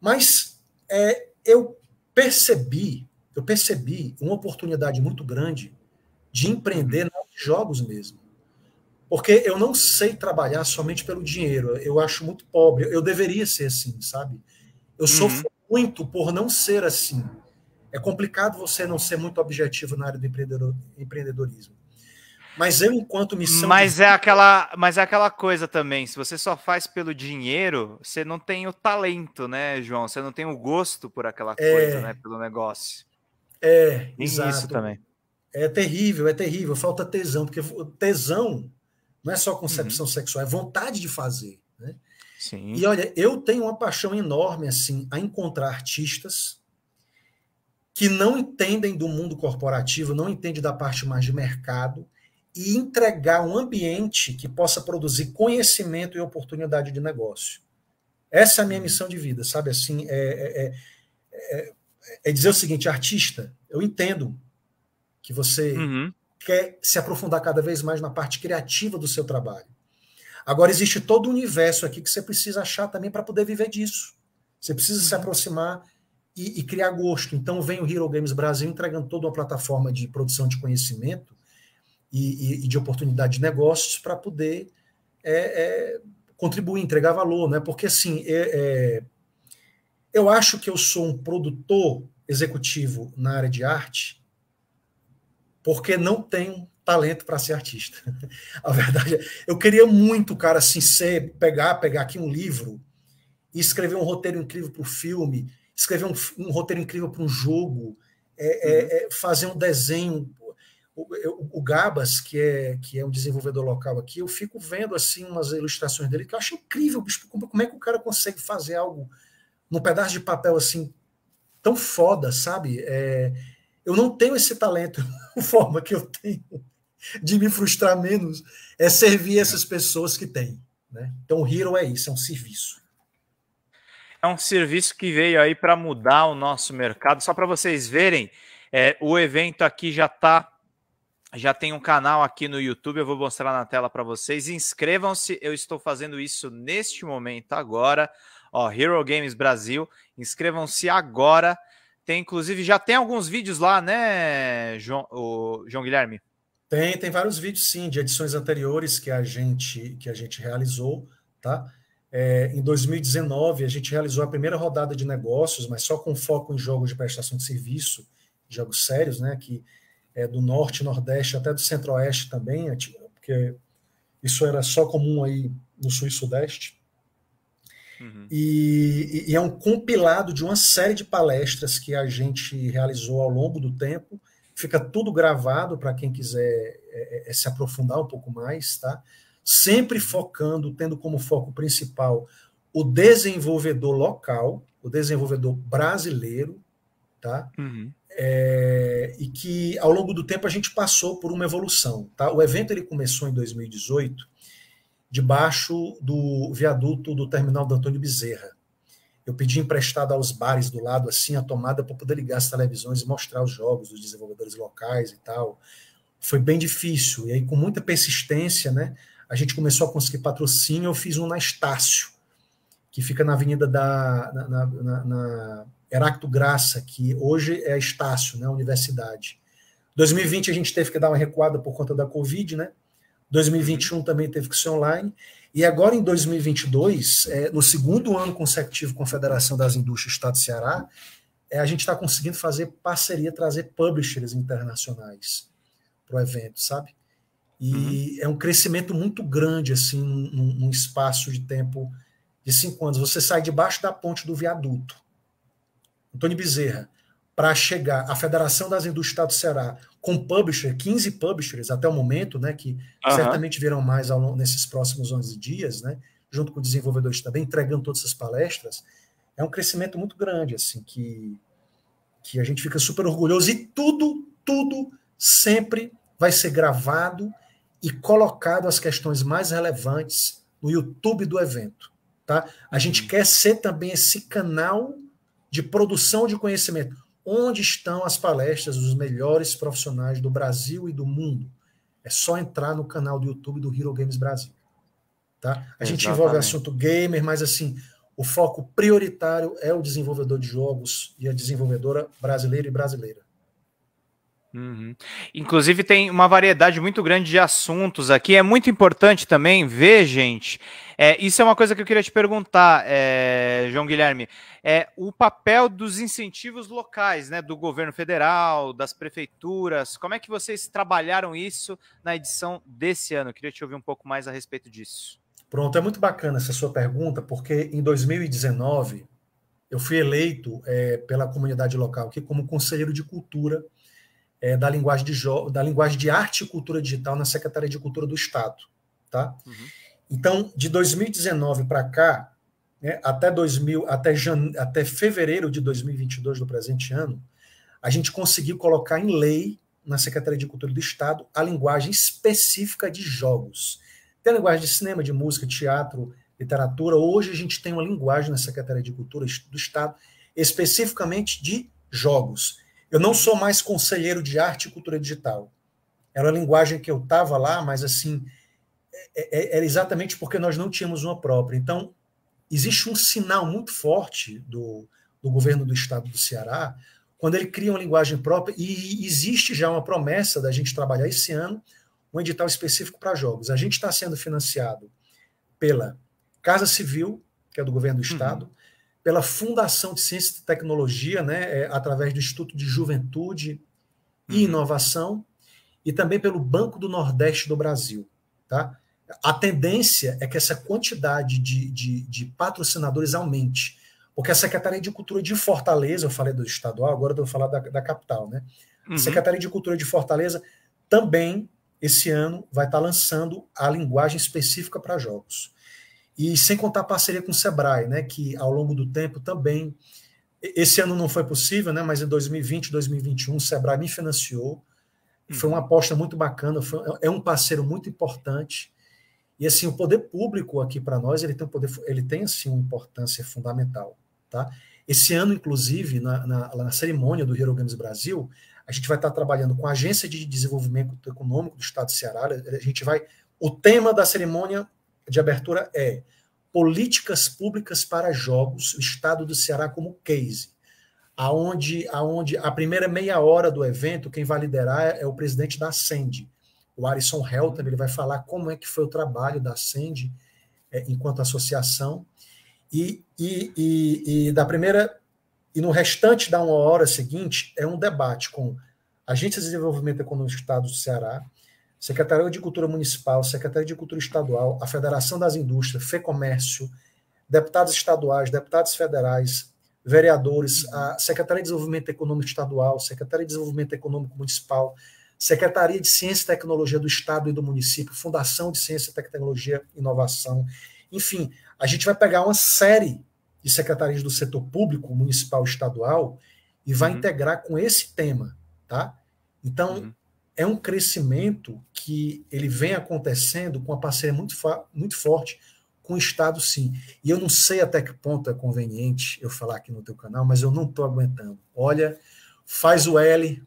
Mas é, eu percebi, eu percebi uma oportunidade muito grande de empreender na jogos mesmo. Porque eu não sei trabalhar somente pelo dinheiro. Eu acho muito pobre. Eu deveria ser assim, sabe? Eu uhum. sofro muito por não ser assim. É complicado você não ser muito objetivo na área do empreendedorismo. Mas eu, enquanto missão. Mas, de... é aquela, mas é aquela coisa também. Se você só faz pelo dinheiro, você não tem o talento, né, João? Você não tem o gosto por aquela é... coisa, né? Pelo negócio. É, exato. isso também. É terrível, é terrível. Falta tesão, porque tesão não é só concepção uhum. sexual, é vontade de fazer. Né? Sim. E olha, eu tenho uma paixão enorme assim a encontrar artistas que não entendem do mundo corporativo, não entendem da parte mais de mercado, e entregar um ambiente que possa produzir conhecimento e oportunidade de negócio. Essa é a minha uhum. missão de vida, sabe? Assim, é é, é, é, é dizer o seguinte, artista, eu entendo que você uhum. quer se aprofundar cada vez mais na parte criativa do seu trabalho. Agora existe todo o universo aqui que você precisa achar também para poder viver disso. Você precisa uhum. se aproximar e, e criar gosto. Então vem o Hero Games Brasil entregando toda uma plataforma de produção de conhecimento e, e, de oportunidade de negócios para poder é, é, contribuir, entregar valor, né? Porque assim, é, é, eu acho que eu sou um produtor executivo na área de arte porque não tenho talento para ser artista. [laughs] A verdade é, eu queria muito, cara, assim, ser, pegar, pegar aqui um livro e escrever um roteiro incrível para o filme, escrever um, um roteiro incrível para um jogo, é, é, uhum. é, fazer um desenho o Gabas, que é, que é um desenvolvedor local aqui, eu fico vendo assim umas ilustrações dele que eu acho incrível como, como é que o cara consegue fazer algo num pedaço de papel assim tão foda, sabe? É, eu não tenho esse talento, [laughs] a forma que eu tenho de me frustrar menos é servir essas pessoas que têm. Né? Então o Hero é isso, é um serviço. É um serviço que veio aí para mudar o nosso mercado. Só para vocês verem, é, o evento aqui já está já tem um canal aqui no YouTube, eu vou mostrar na tela para vocês. Inscrevam-se, eu estou fazendo isso neste momento agora. Ó, Hero Games Brasil, inscrevam-se agora. Tem inclusive já tem alguns vídeos lá, né, João, o, João Guilherme? Tem, tem vários vídeos sim de edições anteriores que a gente que a gente realizou, tá? É, em 2019 a gente realizou a primeira rodada de negócios, mas só com foco em jogos de prestação de serviço, jogos sérios, né, que é, do norte, nordeste, até do centro-oeste também, é, tipo, porque isso era só comum aí no sul e sudeste. Uhum. E, e, é um compilado de uma série de palestras que a gente realizou ao longo do tempo. Fica tudo gravado para quem quiser é, é, é se aprofundar um pouco mais, tá? Sempre focando, tendo como foco principal o desenvolvedor local, o desenvolvedor brasileiro, tá? Uhum é, e que ao longo do tempo a gente passou por uma evolução. Tá? O evento ele começou em 2018 debaixo do viaduto do terminal do Antônio Bezerra. Eu pedi emprestado aos bares do lado assim a tomada para poder ligar as televisões e mostrar os jogos dos desenvolvedores locais e tal. Foi bem difícil e aí com muita persistência, né? A gente começou a conseguir patrocínio. Eu fiz um na Estácio, que fica na Avenida da na, na, na, Heracto Graça, que hoje é Estácio, né, universidade. 2020 a gente teve que dar uma recuada por conta da Covid, né? 2021 também teve que ser online. E agora em 2022, é, no segundo ano consecutivo com a Federação das Indústrias do Estado do Ceará, é, a gente está conseguindo fazer parceria, trazer publishers internacionais para o evento, sabe? E uhum. é um crescimento muito grande, assim, num, num espaço de tempo de cinco anos. Você sai debaixo da ponte do viaduto Antônio Bezerra, para chegar à Federação das Indústrias do Estado do Ceará com publisher, 15 publishers até o momento, né, que uhum. certamente virão mais ao, nesses próximos 11 dias, né, junto com desenvolvedores também, entregando todas essas palestras, é um crescimento muito grande, assim, que, que a gente fica super orgulhoso e tudo, tudo sempre vai ser gravado e colocado as questões mais relevantes no YouTube do evento, tá? A gente uhum. quer ser também esse canal de produção de conhecimento. Onde estão as palestras dos melhores profissionais do Brasil e do mundo? É só entrar no canal do YouTube do Hero Games Brasil. Tá? A gente envolve envolve assunto gamer, mas assim, o foco prioritário é o desenvolvedor de jogos e a desenvolvedora brasileira e brasileira. Uhum. Inclusive, tem uma variedade muito grande de assuntos aqui. É muito importante também ver, gente. É, isso é uma coisa que eu queria te perguntar, é, João Guilherme. É o papel dos incentivos locais, né? Do governo federal, das prefeituras. Como é que vocês trabalharam isso na edição desse ano? Eu queria te ouvir um pouco mais a respeito disso. Pronto, é muito bacana essa sua pergunta, porque em 2019 eu fui eleito é, pela comunidade local aqui como conselheiro de cultura é, da, linguagem de da linguagem de arte e cultura digital na Secretaria de Cultura do Estado. Tá? Uhum. Então, de 2019 para cá, né, até, 2000, até, até fevereiro de 2022 do presente ano, a gente conseguiu colocar em lei na Secretaria de Cultura do Estado a linguagem específica de jogos. Tem a linguagem de cinema, de música, teatro, literatura. Hoje a gente tem uma linguagem na Secretaria de Cultura do Estado especificamente de jogos. Eu não sou mais conselheiro de arte e cultura digital. Era a linguagem que eu estava lá, mas assim, é, é, é, era exatamente porque nós não tínhamos uma própria. Então, existe um sinal muito forte do, do governo do estado do Ceará quando ele cria uma linguagem própria e existe já uma promessa da gente trabalhar esse ano um edital específico para jogos. A gente está sendo financiado pela Casa Civil, que é do governo do uhum. estado, uhum pela Fundação de Ciência e Tecnologia, né, é, através do Instituto de Juventude e uhum. Inovação, e também pelo Banco do Nordeste do Brasil. Tá? A tendência é que essa quantidade de, de, de patrocinadores aumente, porque a Secretaria de Cultura de Fortaleza, eu falei do estadual, agora eu vou falar da, da capital, né? Uhum. A Secretaria de Cultura de Fortaleza também, esse ano, vai estar lançando a linguagem específica para jogos. E sem contar a parceria com o Sebrae, né, que ao longo do tempo também. Esse ano não foi possível, né, mas em 2020, 2021, o Sebrae me financiou. Hum. Foi uma aposta muito bacana, foi, é um parceiro muito importante. E assim, o poder público aqui para nós, ele tem um poder, ele tem assim uma importância fundamental, tá? Esse ano, inclusive, na, na, na cerimônia do Hero Games Brasil, a gente vai estar trabalhando com a Agência de Desenvolvimento Econômico do Estado do Ceará. A gente vai o tema da cerimônia de abertura é políticas públicas para jogos, o estado do Ceará como case. Aonde, aonde a primeira meia hora do evento, quem vai liderar é, é o presidente da Send, o Arisson Helton ele vai falar como é que foi o trabalho da Send é, enquanto associação. E, e, e, e da primeira e no restante da uma hora seguinte é um debate com agentes de desenvolvimento econômico do Estado do Ceará, Secretaria de Cultura Municipal, Secretaria de Cultura Estadual, a Federação das Indústrias, FEComércio, deputados estaduais, deputados federais, vereadores, a Secretaria de Desenvolvimento Econômico Estadual, Secretaria de Desenvolvimento Econômico Municipal, Secretaria de Ciência e Tecnologia do Estado e do Município, Fundação de Ciência, Tecnologia e Inovação. Enfim, a gente vai pegar uma série de secretarias do setor público, municipal e estadual, e vai uhum. integrar com esse tema, tá? Então, uhum é um crescimento que ele vem acontecendo com uma parceria muito, muito forte com o Estado, sim. E eu não sei até que ponto é conveniente eu falar aqui no teu canal, mas eu não estou aguentando. Olha, faz o L,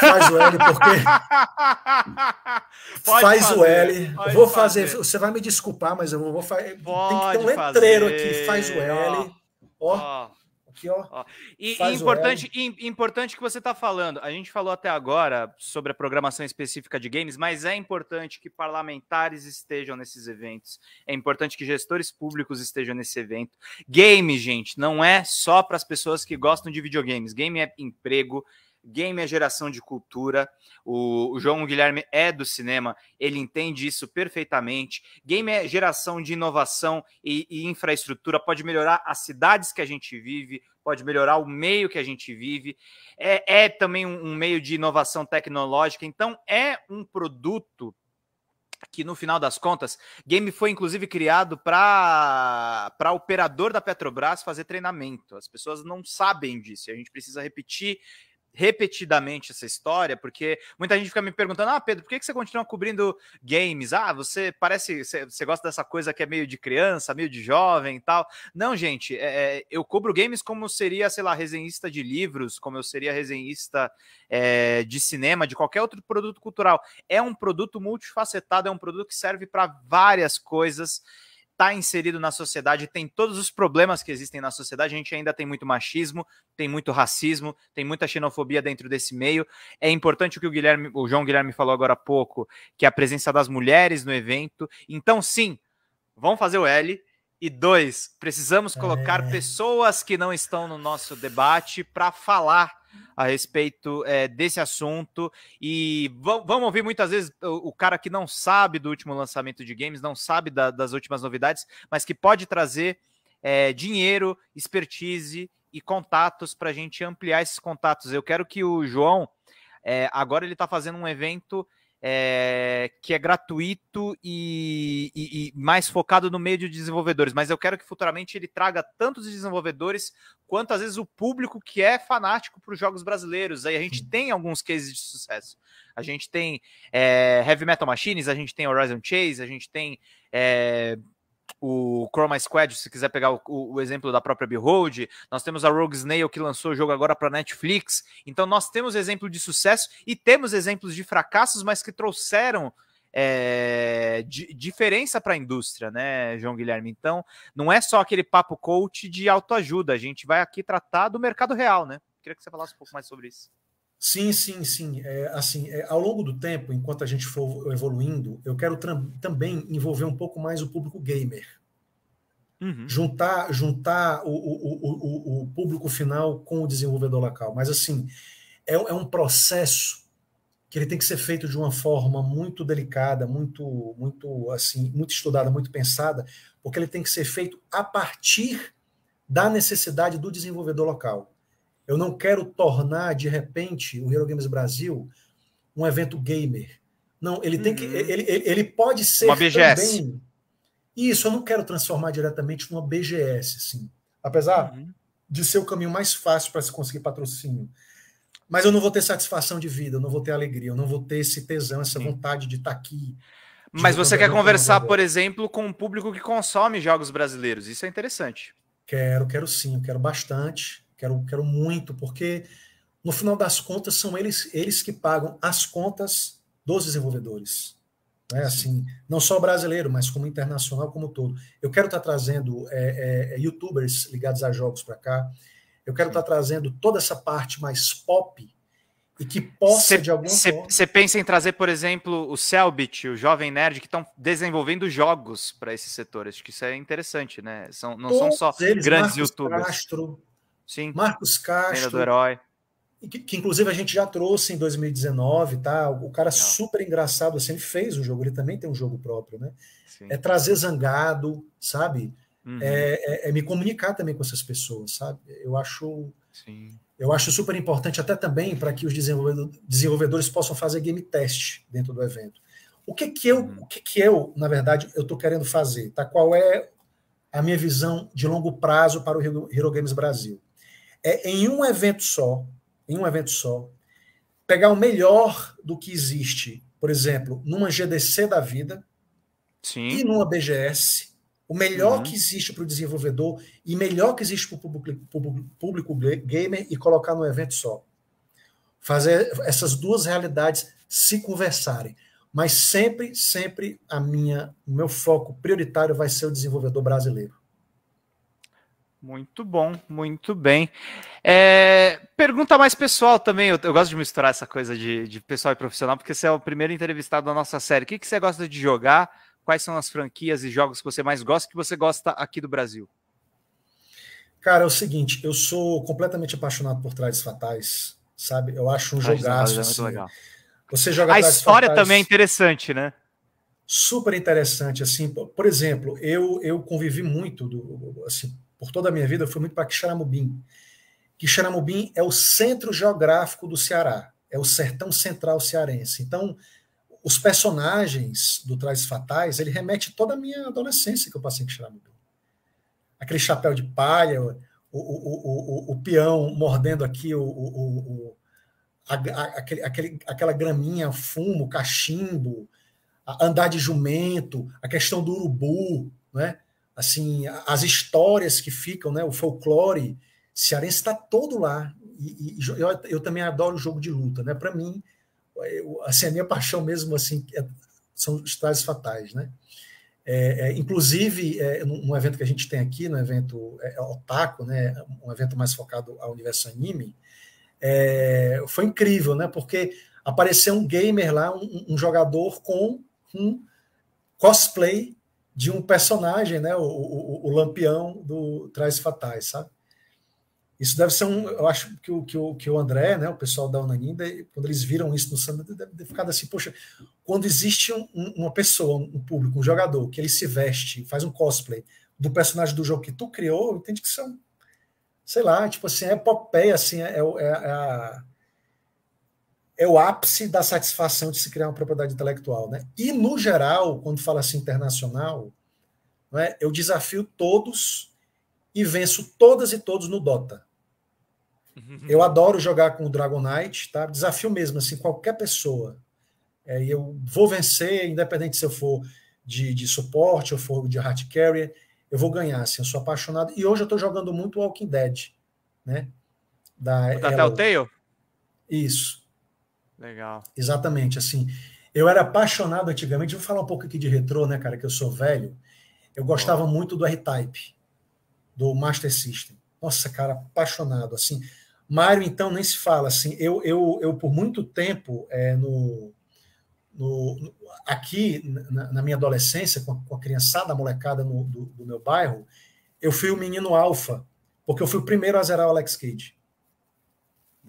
faz o L, porque. [laughs] Pode faz fazer, o L. vou fazer. fazer. Você vai me desculpar, mas eu vou fazer. Tem que ter um letreiro fazer. aqui. Faz o L. Ó. Oh. Oh. Aqui, ó. ó. E, e importante, e, importante que você está falando. A gente falou até agora sobre a programação específica de games, mas é importante que parlamentares estejam nesses eventos. É importante que gestores públicos estejam nesse evento. Game, gente, não é só para as pessoas que gostam de videogames. Game é emprego, Game é geração de cultura. O, João Guilherme é do cinema, ele entende isso perfeitamente. Game é geração de inovação e, e infraestrutura, pode melhorar as cidades que a gente vive, pode melhorar o meio que a gente vive. É, é também um, um meio de inovação tecnológica, então é um produto que no final das contas, game foi inclusive criado para operador da Petrobras fazer treinamento. As pessoas não sabem disso. A gente precisa repetir repetidamente essa história, porque muita gente fica me perguntando: ah, Pedro, por que você continua cobrindo games? Ah, você parece, você gosta dessa coisa que é meio de criança, meio de jovem e tal. Não, gente, é, é, eu cubro games como seria, sei lá, resenhista de livros, como eu seria resenhista é, de cinema, de qualquer outro produto cultural. É um produto multifacetado, é um produto que serve para várias coisas está inserido na sociedade, tem todos os problemas que existem na sociedade. A gente ainda tem muito machismo, tem muito racismo, tem muita xenofobia dentro desse meio. É importante o que o Guilherme, o João Guilherme falou agora há pouco, que é a presença das mulheres no evento. Então, sim, vamos fazer o L. E dois, precisamos colocar é. pessoas que não estão no nosso debate para falar a respeito é, desse assunto. E vamos ouvir muitas vezes o, o, cara que não sabe do último lançamento de games, não sabe da, das últimas novidades, mas que pode trazer é, dinheiro, expertise e contatos para a gente ampliar esses contatos. Eu quero que o João, é, agora ele está fazendo um evento é, que é gratuito e, e, e, mais focado no meio de desenvolvedores, mas eu quero que futuramente ele traga tanto os desenvolvedores quanto às vezes o público que é fanático para os jogos brasileiros. Aí a gente tem alguns cases de sucesso. A gente tem é, Heavy Metal Machines, a gente tem Horizon Chase, a gente tem é, o Chroma Squad, se quiser pegar o, o, o, exemplo da própria Behold, nós temos a Rogue Snail que lançou o jogo agora para Netflix. Então nós temos exemplo de sucesso e temos exemplos de fracassos, mas que trouxeram é, di diferença para a indústria, né, João Guilherme? Então não é só aquele papo coach de autoajuda, a gente vai aqui tratar do mercado real, né? Queria que você falasse um pouco mais sobre isso. Sim, sim, sim. É, assim, é, ao longo do tempo, enquanto a gente for evoluindo, eu quero também envolver um pouco mais o público gamer. Uhum. Juntar, juntar o, o, o, o, público final com o desenvolvedor local. Mas, assim, é, é, um processo que ele tem que ser feito de uma forma muito delicada, muito, muito, assim, muito estudada, muito pensada, porque ele tem que ser feito a partir da necessidade do desenvolvedor local. Eu não quero tornar, de repente, o Hero Games Brasil um evento gamer. Não, ele uhum. tem que. Uhum. Ele, ele, pode ser uma BGS. também. Isso, eu não quero transformar diretamente numa BGS, assim. Apesar uhum. de ser o caminho mais fácil para se conseguir patrocínio. Mas eu não vou ter satisfação de vida, eu não vou ter alegria, eu não vou ter esse tesão, essa Sim. vontade de estar tá aqui. Mas você quer conversar, por exemplo, com um público que consome jogos brasileiros. Isso é interessante. Quero, quero sim, quero bastante. Quero, quero muito, porque no final das contas são eles, eles que pagam as contas dos desenvolvedores. Né? Assim, não só brasileiro, mas como internacional como todo. Eu quero estar tá trazendo é, é, é, youtubers ligados a jogos para cá. Eu quero estar tá trazendo toda essa parte mais pop e que possa cê, de alguma cê, forma. Você pensa em trazer, por exemplo, o Selbit, o Jovem Nerd, que estão desenvolvendo jogos para esse setor. Acho que isso é interessante, né? São, não Todos são só eles, grandes Marcos youtubers. Castro, Sim. Marcos Castro. Lenda do Herói. Que, que, inclusive a gente já trouxe em 2019, tá? O cara Não. super engraçado, assim, ele fez o jogo, ele também tem um jogo próprio, né? Sim. É trazer zangado, sabe? Uhum. É, é, é, me comunicar também com essas pessoas, sabe? Eu acho. Sim. Eu acho super importante até também para que os desenvolvedores possam fazer game test dentro do evento. O que que eu, uhum. o que que eu, na verdade, eu estou querendo fazer? Tá? Qual é a minha visão de longo prazo para o Hero Games Brasil? é em um evento só, em um evento só, pegar o melhor do que existe, por exemplo, numa GDC da vida Sim. e numa BGS, o melhor uhum. que existe para o desenvolvedor e melhor que existe para o público, público gamer e colocar num evento só. Fazer essas duas realidades se conversarem. Mas sempre, sempre a minha, o meu foco prioritário vai ser o desenvolvedor brasileiro. Muito bom, muito bem. É, pergunta mais pessoal também. Eu, eu, gosto de misturar essa coisa de, de, pessoal e profissional, porque você é o primeiro entrevistado da nossa série. O que, que você gosta de jogar? Quais são as franquias e jogos que você mais gosta que você gosta aqui do Brasil? Cara, é o seguinte, eu sou completamente apaixonado por Trades Fatais, sabe? Eu acho um Trades jogaço. É assim. legal. Você joga A história Fatais, também é interessante, né? Super interessante, assim. Por exemplo, eu, eu convivi muito do, assim, por toda a minha vida, eu fui muito para Quixeramobim. Quixeramobim é o centro geográfico do Ceará, é o sertão central cearense. Então, os personagens do Trajes Fatais, ele remete toda a minha adolescência que eu passei em Quixeramobim. Aquele chapéu de palha, o, o, o, o, peão mordendo aqui o, aquele, aquele, aquela graminha, fumo, cachimbo, andar de jumento, a questão do urubu, né? assim, as histórias que ficam, né? O folclore cearense está todo lá. E, e eu, eu, também adoro o jogo de luta, né? Para mim, eu, é, assim, a minha paixão mesmo assim é, são os trajes fatais, né? É, é, inclusive, é, num evento que a gente tem aqui, no evento é, é, Otaku, né, um evento mais focado ao universo anime, é, foi incrível, né? Porque apareceu um gamer lá, um, um jogador com um cosplay de um personagem, né? O, o, o Lampião do Traz Fatais, sabe? Isso deve ser um. Eu acho que o, que o, que o André, né, o pessoal da Unaninda, quando eles viram isso no Summit, deve ter ficado assim: poxa, quando existe um, uma pessoa, um público, um jogador, que ele se veste, faz um cosplay do personagem do jogo que tu criou, entende que são. É sei lá, tipo assim, é epopeia, assim, é, é, é a, é o ápice da satisfação de se criar uma propriedade intelectual. Né? E, no geral, quando fala assim internacional, né, eu desafio todos e venço todas e todos no Dota. [laughs] Eu adoro jogar com o Dragonite, tá? desafio mesmo, assim, qualquer pessoa. É, eu vou vencer, independente se eu for de, de suporte, eu for de hard carry, eu vou ganhar, assim, eu sou apaixonado. E hoje eu estou jogando muito Walking Dead, né? Da, da Telltale? Isso. Legal. Exatamente, assim. Eu era apaixonado antigamente, vou falar um pouco aqui de retrô, né, cara, que eu sou velho. Eu gostava oh. muito do R-Type, do Master System. Nossa, cara, apaixonado, assim. Mario, então, nem se fala, assim. Eu, eu, eu por muito tempo, é, no, no, aqui na, na minha adolescência, com a, com a, criançada, a molecada no, do, do, meu bairro, eu fui o menino alfa, porque eu fui o primeiro a zerar o Alex Kidd.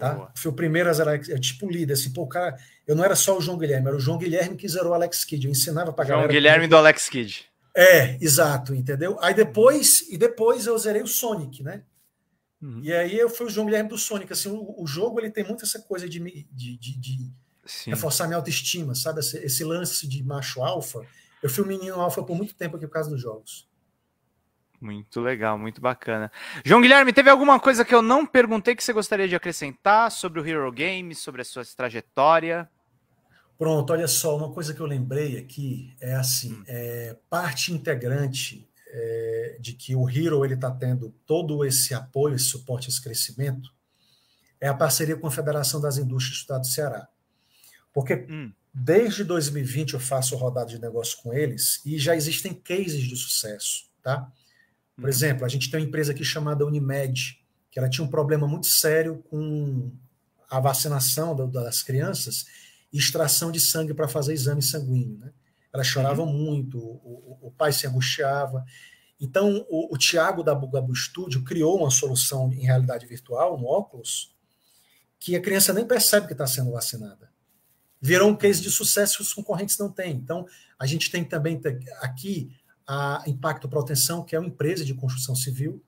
Tá? Fui o primeiro a zerar, é tipo líder. Assim, pô, cara, eu não era só o João Guilherme, era o João Guilherme que zerou o Alex Kidd. Eu ensinava pra João galera. João Guilherme como... do Alex Kidd. É, exato, entendeu? Aí depois, e depois eu zerei o Sonic, né? Uhum. E aí eu fui o João Guilherme do Sonic. Assim, o, o jogo ele tem muito essa coisa de, de, de, de reforçar minha autoestima, sabe? Esse, esse, lance de macho alfa. Eu fui um menino alfa por muito tempo aqui por causa dos jogos. Muito legal, muito bacana. João Guilherme, teve alguma coisa que eu não perguntei que você gostaria de acrescentar sobre o Hero Games, sobre a sua trajetória? Pronto, olha só, uma coisa que eu lembrei aqui é assim, hum. é, parte integrante é, de que o Hero ele está tendo todo esse apoio, esse suporte, esse crescimento, é a parceria com a Federação das Indústrias do Estado do Ceará. Porque hum. desde 2020 eu faço rodada de negócio com eles e já existem cases de sucesso, tá? Por uhum. exemplo, a gente tem uma empresa aqui chamada Unimed, que ela tinha um problema muito sério com a vacinação das crianças e extração de sangue para fazer exame sanguíneo. Né? ela chorava uhum. muito, o, o, o, pai se angustiava. Então, o, o Tiago da Bugabu Studio criou uma solução em realidade virtual, no óculos, que a criança nem percebe que está sendo vacinada. Virou um case de sucesso que os concorrentes não têm. Então, a gente tem também aqui a Impacto Proteção, que é uma empresa de construção civil,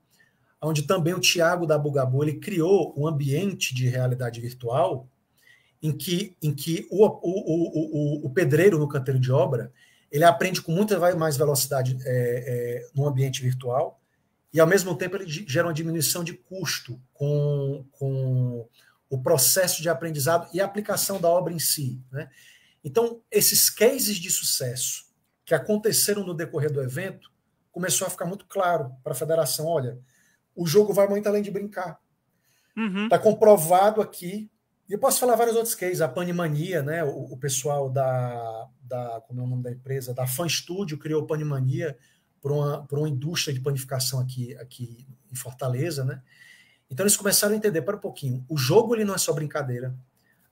onde também o Tiago da Bugabu ele criou um ambiente de realidade virtual em que, em que o, o, o, o pedreiro no canteiro de obra ele aprende com muita mais velocidade é, é, no ambiente virtual e, ao mesmo tempo, ele gera uma diminuição de custo com, com o processo de aprendizado e a aplicação da obra em si. Né? Então, esses cases de sucesso que aconteceram no decorrer do evento, começou a ficar muito claro para a federação: olha, o jogo vai muito além de brincar. Está uhum. Tá comprovado aqui. E eu posso falar vários outros cases. A Panimania, né? O, o, pessoal da, da. Como é o nome da empresa? Da Fan Studio criou Panimania para uma, uma indústria de panificação aqui, aqui em Fortaleza, né? Então eles começaram a entender para um pouquinho. O jogo ele não é só brincadeira.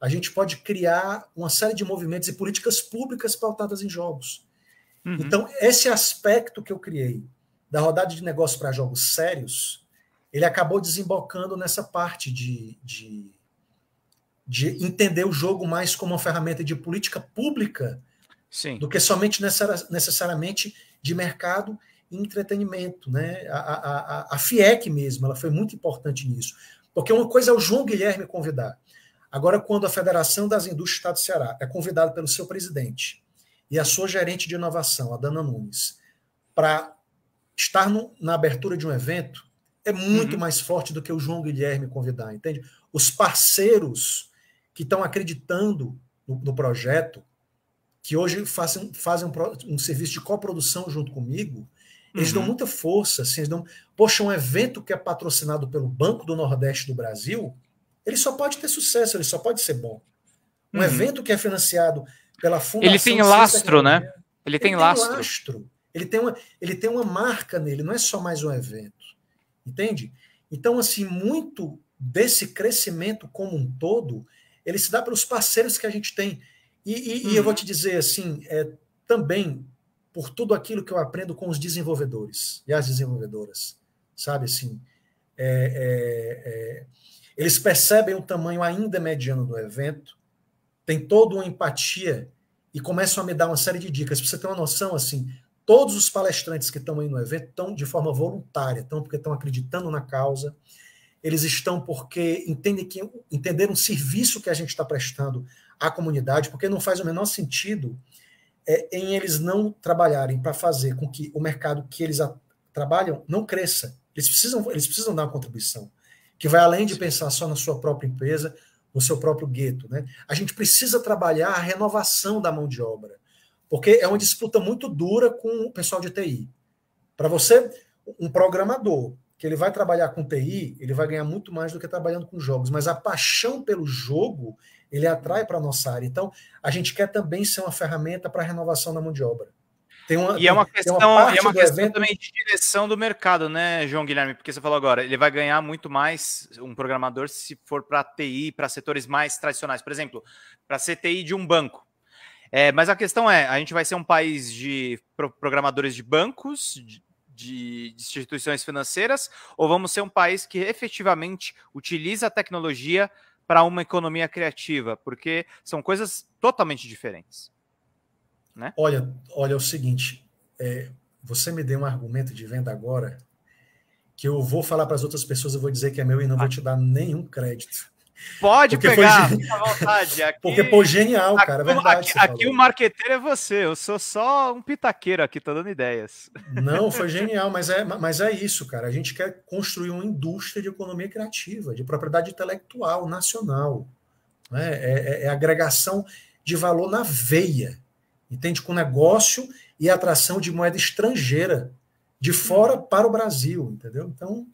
A gente pode criar uma série de movimentos e políticas públicas pautadas em jogos. Uhum. Então, esse aspecto que eu criei da rodada de negócio para jogos sérios, ele acabou desembocando nessa parte de, de, de, entender o jogo mais como uma ferramenta de política pública Sim. do que somente necessariamente de mercado e entretenimento. Né? A, a, a, a FIEC mesmo, ela foi muito importante nisso. Porque uma coisa é o João Guilherme convidar. Agora, quando a Federação das Indústrias do Estado do Ceará é convidada pelo seu presidente e a sua gerente de inovação, a Dana Nunes, para estar no, na abertura de um evento é muito uhum. mais forte do que o João Guilherme convidar, entende? Os parceiros que estão acreditando no, no, projeto, que hoje fazem, fazem um, um, serviço de coprodução junto comigo, eles dão uhum. muita força, assim, eles dão, poxa, um evento que é patrocinado pelo Banco do Nordeste do Brasil, ele só pode ter sucesso, ele só pode ser bom. Um uhum. evento que é financiado pela fundação. Ele tem lastro, né? Ele, ele tem, lastro. Ele tem uma, ele tem uma marca nele, não é só mais um evento, entende? Então, assim, muito desse crescimento como um todo, ele se dá pelos parceiros que a gente tem. E, e, hum. e eu vou uhum. te dizer, assim, é, também por tudo aquilo que eu aprendo com os desenvolvedores e as desenvolvedoras, sabe, assim, é, é, é eles percebem o tamanho ainda mediano do evento, tem toda uma empatia e começam a me dar uma série de dicas. Para você ter uma noção, assim, todos os palestrantes que estão aí no evento estão de forma voluntária, estão porque estão acreditando na causa, eles estão porque entendem que entenderam o serviço que a gente está prestando à comunidade, porque não faz o menor sentido é, em eles não trabalharem para fazer com que o mercado que eles a, trabalham não cresça. Eles precisam, eles precisam dar uma contribuição que vai além de pensar só na sua própria empresa, no seu próprio gueto. Né? A gente precisa trabalhar a renovação da mão de obra, porque é uma disputa muito dura com o pessoal de TI. Para você, um programador que ele vai trabalhar com TI, ele vai ganhar muito mais do que trabalhando com jogos, mas a paixão pelo jogo ele atrai para a nossa área. Então, a gente quer também ser uma ferramenta para a renovação da mão de obra. Uma, e é uma questão, é uma é uma questão evento... também de direção do mercado, né, João Guilherme? Porque você falou agora, ele vai ganhar muito mais um programador se for para TI, para setores mais tradicionais, por exemplo, para CTI de um banco. É, mas a questão é, a gente vai ser um país de programadores de bancos, de, de instituições financeiras, ou vamos ser um país que efetivamente utiliza a tecnologia para uma economia criativa? Porque são coisas totalmente diferentes. Né? Olha, olha é o seguinte, é, você me deu um argumento de venda agora que eu vou falar para as outras pessoas, eu vou dizer que é meu e não ah. vou te dar nenhum crédito. Pode Porque pegar, fica à vontade. [laughs] Aqui... Porque foi genial, aqui, cara, é verdade. Aqui, aqui o marqueteiro é você, eu sou só um pitaqueiro aqui, tô dando ideias. [laughs] Não, foi genial, mas é, mas é isso, cara. A gente quer construir uma indústria de economia criativa, de propriedade intelectual nacional. Né? É, é, é agregação de valor na veia entende? Com negócio e atração de moeda estrangeira de fora para o Brasil, entendeu? Então,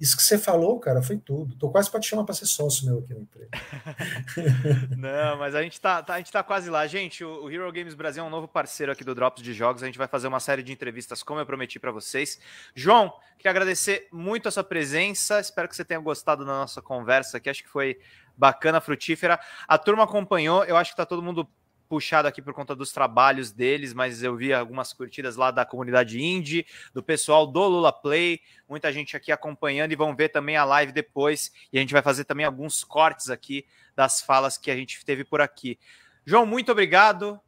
isso que você falou, cara, foi tudo. Tô quase para te chamar para ser sócio meu aqui na empresa. [laughs] Não, mas a gente tá, tá, a gente tá quase lá. Gente, o, o, Hero Games Brasil é um novo parceiro aqui do Drops de Jogos. A gente vai fazer uma série de entrevistas, como eu prometi para vocês. João, queria agradecer muito a sua presença. Espero que você tenha gostado da nossa conversa aqui. Acho que foi bacana, frutífera. A turma acompanhou. Eu acho que tá todo mundo puxado aqui por conta dos trabalhos deles, mas eu vi algumas curtidas lá da comunidade indie, do pessoal do Lula Play, muita gente aqui acompanhando e vão ver também a live depois. E a gente vai fazer também alguns cortes aqui das falas que a gente teve por aqui. João, muito obrigado.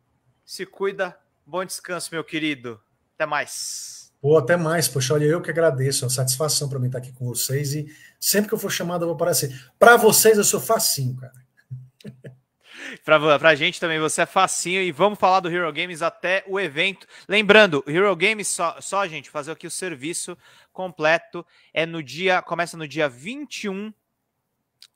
Se cuida. Bom descanso, meu querido. Até mais. Pô, até mais. Poxa, olha, eu que agradeço. É uma satisfação para mim estar aqui com vocês. E sempre que eu for chamado, eu vou aparecer. Para vocês, eu sou facinho, cara pra, pra gente também, você é facinho. E vamos falar do Hero Games até o evento. Lembrando, o Hero Games, só, só gente, fazer aqui o serviço completo. É no dia. Começa no dia 21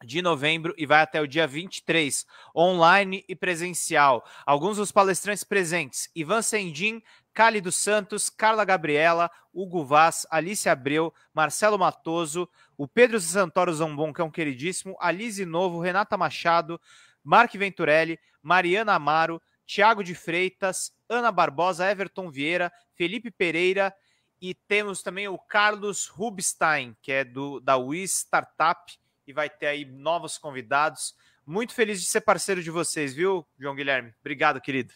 de novembro e vai até o dia 23, online e presencial. Alguns dos palestrantes presentes: Ivan Sendin, Cali dos Santos, Carla Gabriela, Hugo Vaz, Alice Abreu, Marcelo Matoso, o Pedro Santoro Zombon, que é um queridíssimo, Alice Novo, Renata Machado, Mark Venturelli, Mariana Amaro, Tiago de Freitas, Ana Barbosa, Everton Vieira, Felipe Pereira e temos também o Carlos Rubstein, que é do da Wii Startup e vai ter aí novos convidados. Muito feliz de ser parceiro de vocês, viu, João Guilherme? Obrigado, querido.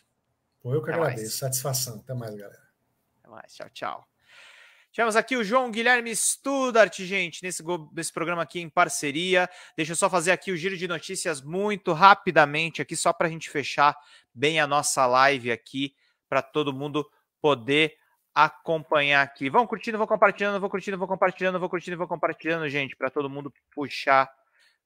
Eu que Até agradeço. Mais. Satisfação. Até mais, galera. Até mais. Tchau, tchau. Tivemos aqui o João Guilherme Studart, gente, nesse, nesse programa aqui em parceria. Deixa eu só fazer aqui o giro de notícias muito rapidamente aqui, só para a gente fechar bem a nossa live aqui, para todo mundo poder acompanhar aqui. Vão curtindo, vão compartilhando, vão curtindo, vão compartilhando, vão curtindo, vão compartilhando, gente, para todo mundo puxar,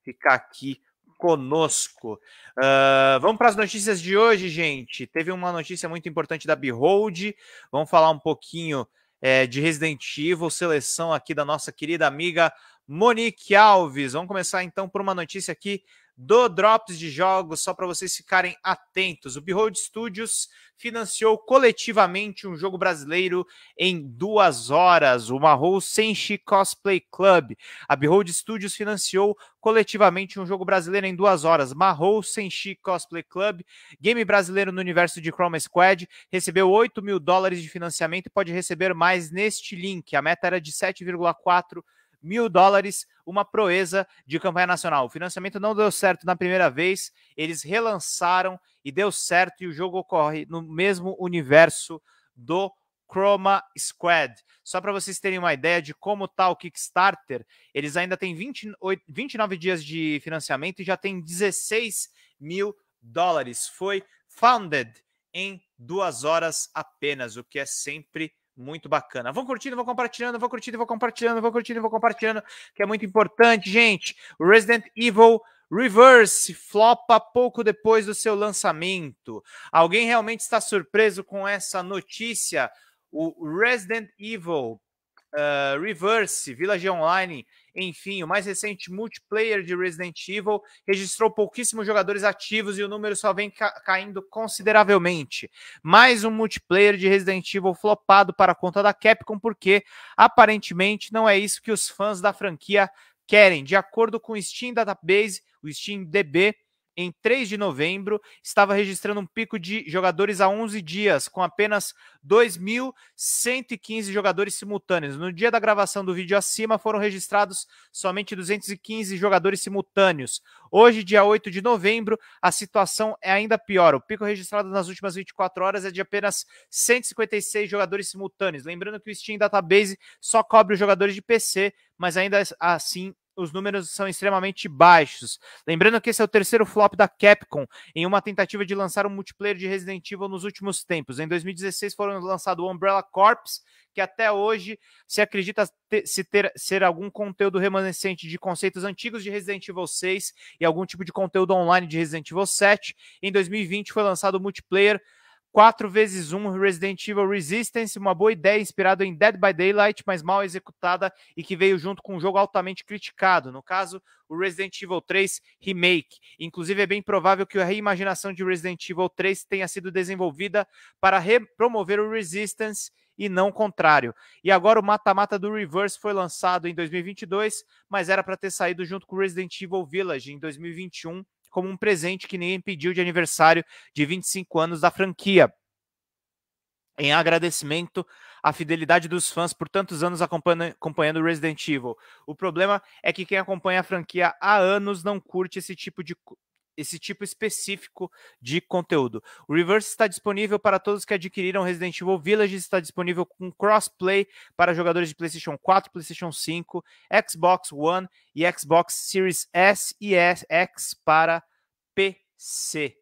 ficar aqui conosco. Uh, vamos para as notícias de hoje, gente. Teve uma notícia muito importante da Behold. Vamos falar um pouquinho é, de Resident Evil, seleção aqui da nossa querida amiga Monique Alves. Vamos começar então por uma notícia aqui do Drops de Jogos, só para vocês ficarem atentos. O Behold Studios financiou coletivamente um jogo brasileiro em duas horas, o Mahou Senshi Cosplay Club. A Behold Studios financiou coletivamente um jogo brasileiro em duas horas, Mahou Senshi Cosplay Club, game brasileiro no universo de Chroma Squad, recebeu 8 mil dólares de financiamento e pode receber mais neste link. A meta era de 7,4 mil dólares, uma proeza de campanha nacional. O financiamento não deu certo na primeira vez, eles relançaram e deu certo, e o jogo ocorre no mesmo universo do Chroma Squad. Só para vocês terem uma ideia de como está o Kickstarter, eles ainda têm 28, 29 dias de financiamento e já tem 16 mil dólares. Foi founded em duas horas apenas, o que é sempre muito bacana. Vão curtindo, vão compartilhando, vão curtindo, vão compartilhando, vão curtindo, vão compartilhando, que é muito importante, gente. Resident Evil Reverse flopa pouco depois do seu lançamento. Alguém realmente está surpreso com essa notícia? O Resident Evil uh, Reverse Village Online enfim, o mais recente multiplayer de Resident Evil registrou pouquíssimos jogadores ativos e o número só vem ca caindo consideravelmente. Mais um multiplayer de Resident Evil flopado para a conta da Capcom, porque aparentemente não é isso que os fãs da franquia querem. De acordo com o Steam Database, o Steam DB, em 3 de novembro, estava registrando um pico de jogadores a 11 dias, com apenas 2.115 jogadores simultâneos. No dia da gravação do vídeo acima, foram registrados somente 215 jogadores simultâneos. Hoje, dia 8 de novembro, a situação é ainda pior. O pico registrado nas últimas 24 horas é de apenas 156 jogadores simultâneos. Lembrando que o Steam Database só cobre os jogadores de PC, mas ainda assim os números são extremamente baixos. Lembrando que esse é o terceiro flop da Capcom em uma tentativa de lançar um multiplayer de Resident Evil nos últimos tempos. Em 2016 foram lançado o Umbrella Corps, que até hoje se acredita ter, se ter, ser algum conteúdo remanescente de conceitos antigos de Resident Evil 6 e algum tipo de conteúdo online de Resident Evil 7. Em 2020 foi lançado o multiplayer 4 vezes 1 Resident Evil Resistance, uma boa ideia inspirada em Dead by Daylight, mas mal executada e que veio junto com um jogo altamente criticado, no caso, o Resident Evil 3 Remake. Inclusive, é bem provável que a reimaginação de Resident Evil 3 tenha sido desenvolvida para promover o Resistance e não o contrário. E agora o mata-mata do Reverse foi lançado em 2022, mas era para ter saído junto com o Resident Evil Village em 2021 como um presente que ninguém pediu de aniversário de 25 anos da franquia. Em agradecimento à fidelidade dos fãs por tantos anos acompanhando Resident Evil. O problema é que quem acompanha a franquia há anos não curte esse tipo de, esse tipo específico de conteúdo. O Reverse está disponível para todos que adquiriram Resident Evil Village, está disponível com crossplay para jogadores de PlayStation 4, PlayStation 5, Xbox One e Xbox Series S e X para PC.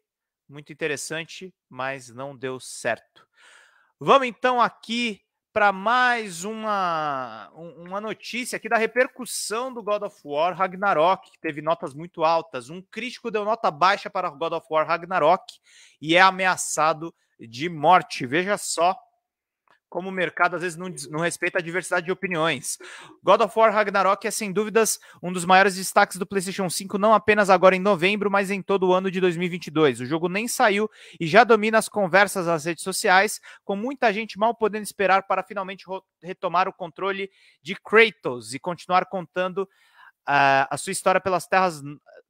Muito interessante, mas não deu certo. Vamos então aqui para mais uma, uma notícia aqui da repercussão do God of War Ragnarok, que teve notas muito altas. Um crítico deu nota baixa para God of War Ragnarok e é ameaçado de morte. Veja só como o mercado às vezes não, não, respeita a diversidade de opiniões. God of War Ragnarok é sem dúvidas um dos maiores destaques do PlayStation 5, não apenas agora em novembro, mas em todo o ano de 2022. O jogo nem saiu e já domina as conversas nas redes sociais, com muita gente mal podendo esperar para finalmente retomar o controle de Kratos e continuar contando ah, a sua história pelas terras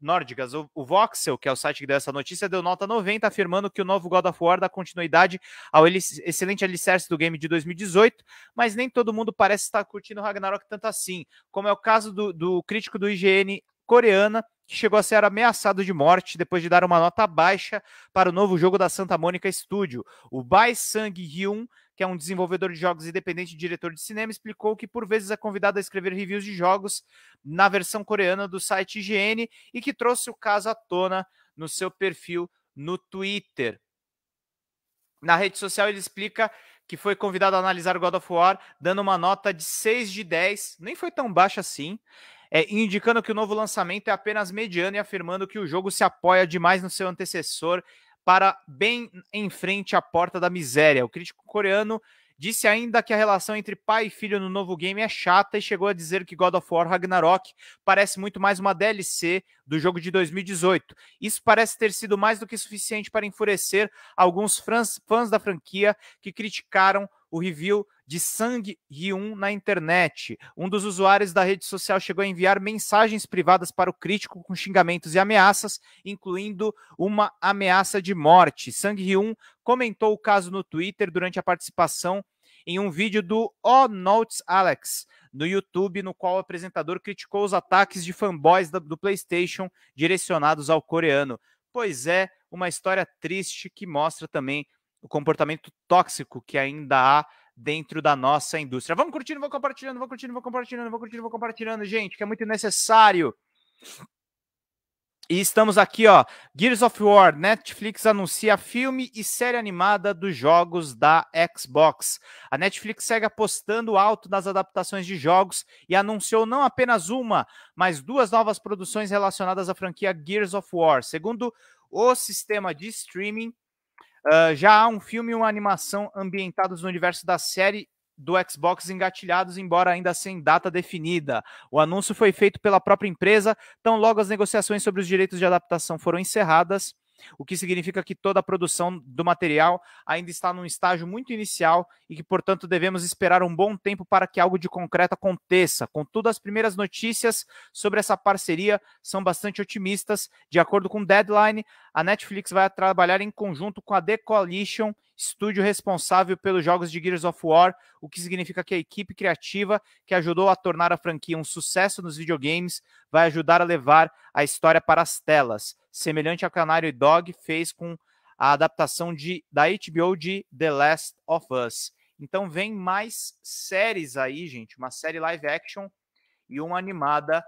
nórdicas. O, o, Voxel, que é o site que deu essa notícia, deu nota 90, afirmando que o novo God of War dá continuidade ao excelente alicerce do game de 2018, mas nem todo mundo parece estar curtindo Ragnarok tanto assim, como é o caso do, do crítico do IGN coreana, que chegou a ser ameaçado de morte depois de dar uma nota baixa para o novo jogo da Santa Mônica Studio. O Bai Sang-hyun que é um desenvolvedor de jogos independente e diretor de cinema, explicou que por vezes é convidado a escrever reviews de jogos na versão coreana do site IGN e que trouxe o caso à tona no seu perfil no Twitter. Na rede social, ele explica que foi convidado a analisar God of War, dando uma nota de 6 de 10, nem foi tão baixa assim, é, indicando que o novo lançamento é apenas mediano e afirmando que o jogo se apoia demais no seu antecessor para bem em frente à porta da miséria. O crítico coreano disse ainda que a relação entre pai e filho no novo game é chata e chegou a dizer que God of War Ragnarok parece muito mais uma DLC do jogo de 2018. Isso parece ter sido mais do que suficiente para enfurecer alguns fãs da franquia que criticaram o review de Sang Hyun na internet. Um dos usuários da rede social chegou a enviar mensagens privadas para o crítico com xingamentos e ameaças, incluindo uma ameaça de morte. Sang Hyun comentou o caso no Twitter durante a participação em um vídeo do O oh Notes Alex no YouTube, no qual o apresentador criticou os ataques de fanboys do PlayStation direcionados ao coreano. Pois é, uma história triste que mostra também o comportamento tóxico que ainda há dentro da nossa indústria. Vamos curtindo, vamos compartilhando, vamos curtindo, vamos compartilhando, vamos curtindo, vamos compartilhando, gente, que é muito necessário. E estamos aqui, ó. Gears of War, Netflix anuncia filme e série animada dos jogos da Xbox. A Netflix segue apostando alto nas adaptações de jogos e anunciou não apenas uma, mas duas novas produções relacionadas à franquia Gears of War. Segundo o sistema de streaming, ah, já há um filme e uma animação ambientados no universo da série do Xbox engatilhados, embora ainda sem data definida. O anúncio foi feito pela própria empresa, tão logo as negociações sobre os direitos de adaptação foram encerradas o que significa que toda a produção do material ainda está num estágio muito inicial e que, portanto, devemos esperar um bom tempo para que algo de concreto aconteça. Contudo, as primeiras notícias sobre essa parceria são bastante otimistas. De acordo com o Deadline, a Netflix vai trabalhar em conjunto com a The Coalition estúdio responsável pelos jogos de Gears of War, o que significa que a equipe criativa que ajudou a tornar a franquia um sucesso nos videogames vai ajudar a levar a história para as telas, semelhante ao que a Canary Dog fez com a adaptação de, da HBO de The Last of Us. Então vem mais séries aí, gente, uma série live action e uma animada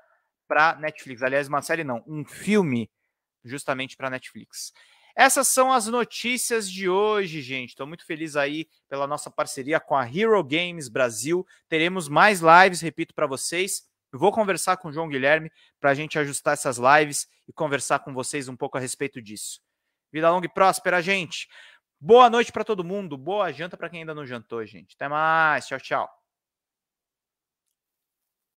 para Netflix. Aliás, uma série não, um filme justamente para Netflix. Essas são as notícias de hoje, gente. Estou muito feliz aí pela nossa parceria com a Hero Games Brasil. Teremos mais lives, repito para vocês. Eu vou conversar com o João Guilherme para a gente ajustar essas lives e conversar com vocês um pouco a respeito disso. Vida longa e próspera, gente. Boa noite para todo mundo. Boa janta para quem ainda não jantou, gente. Até mais. Tchau, tchau.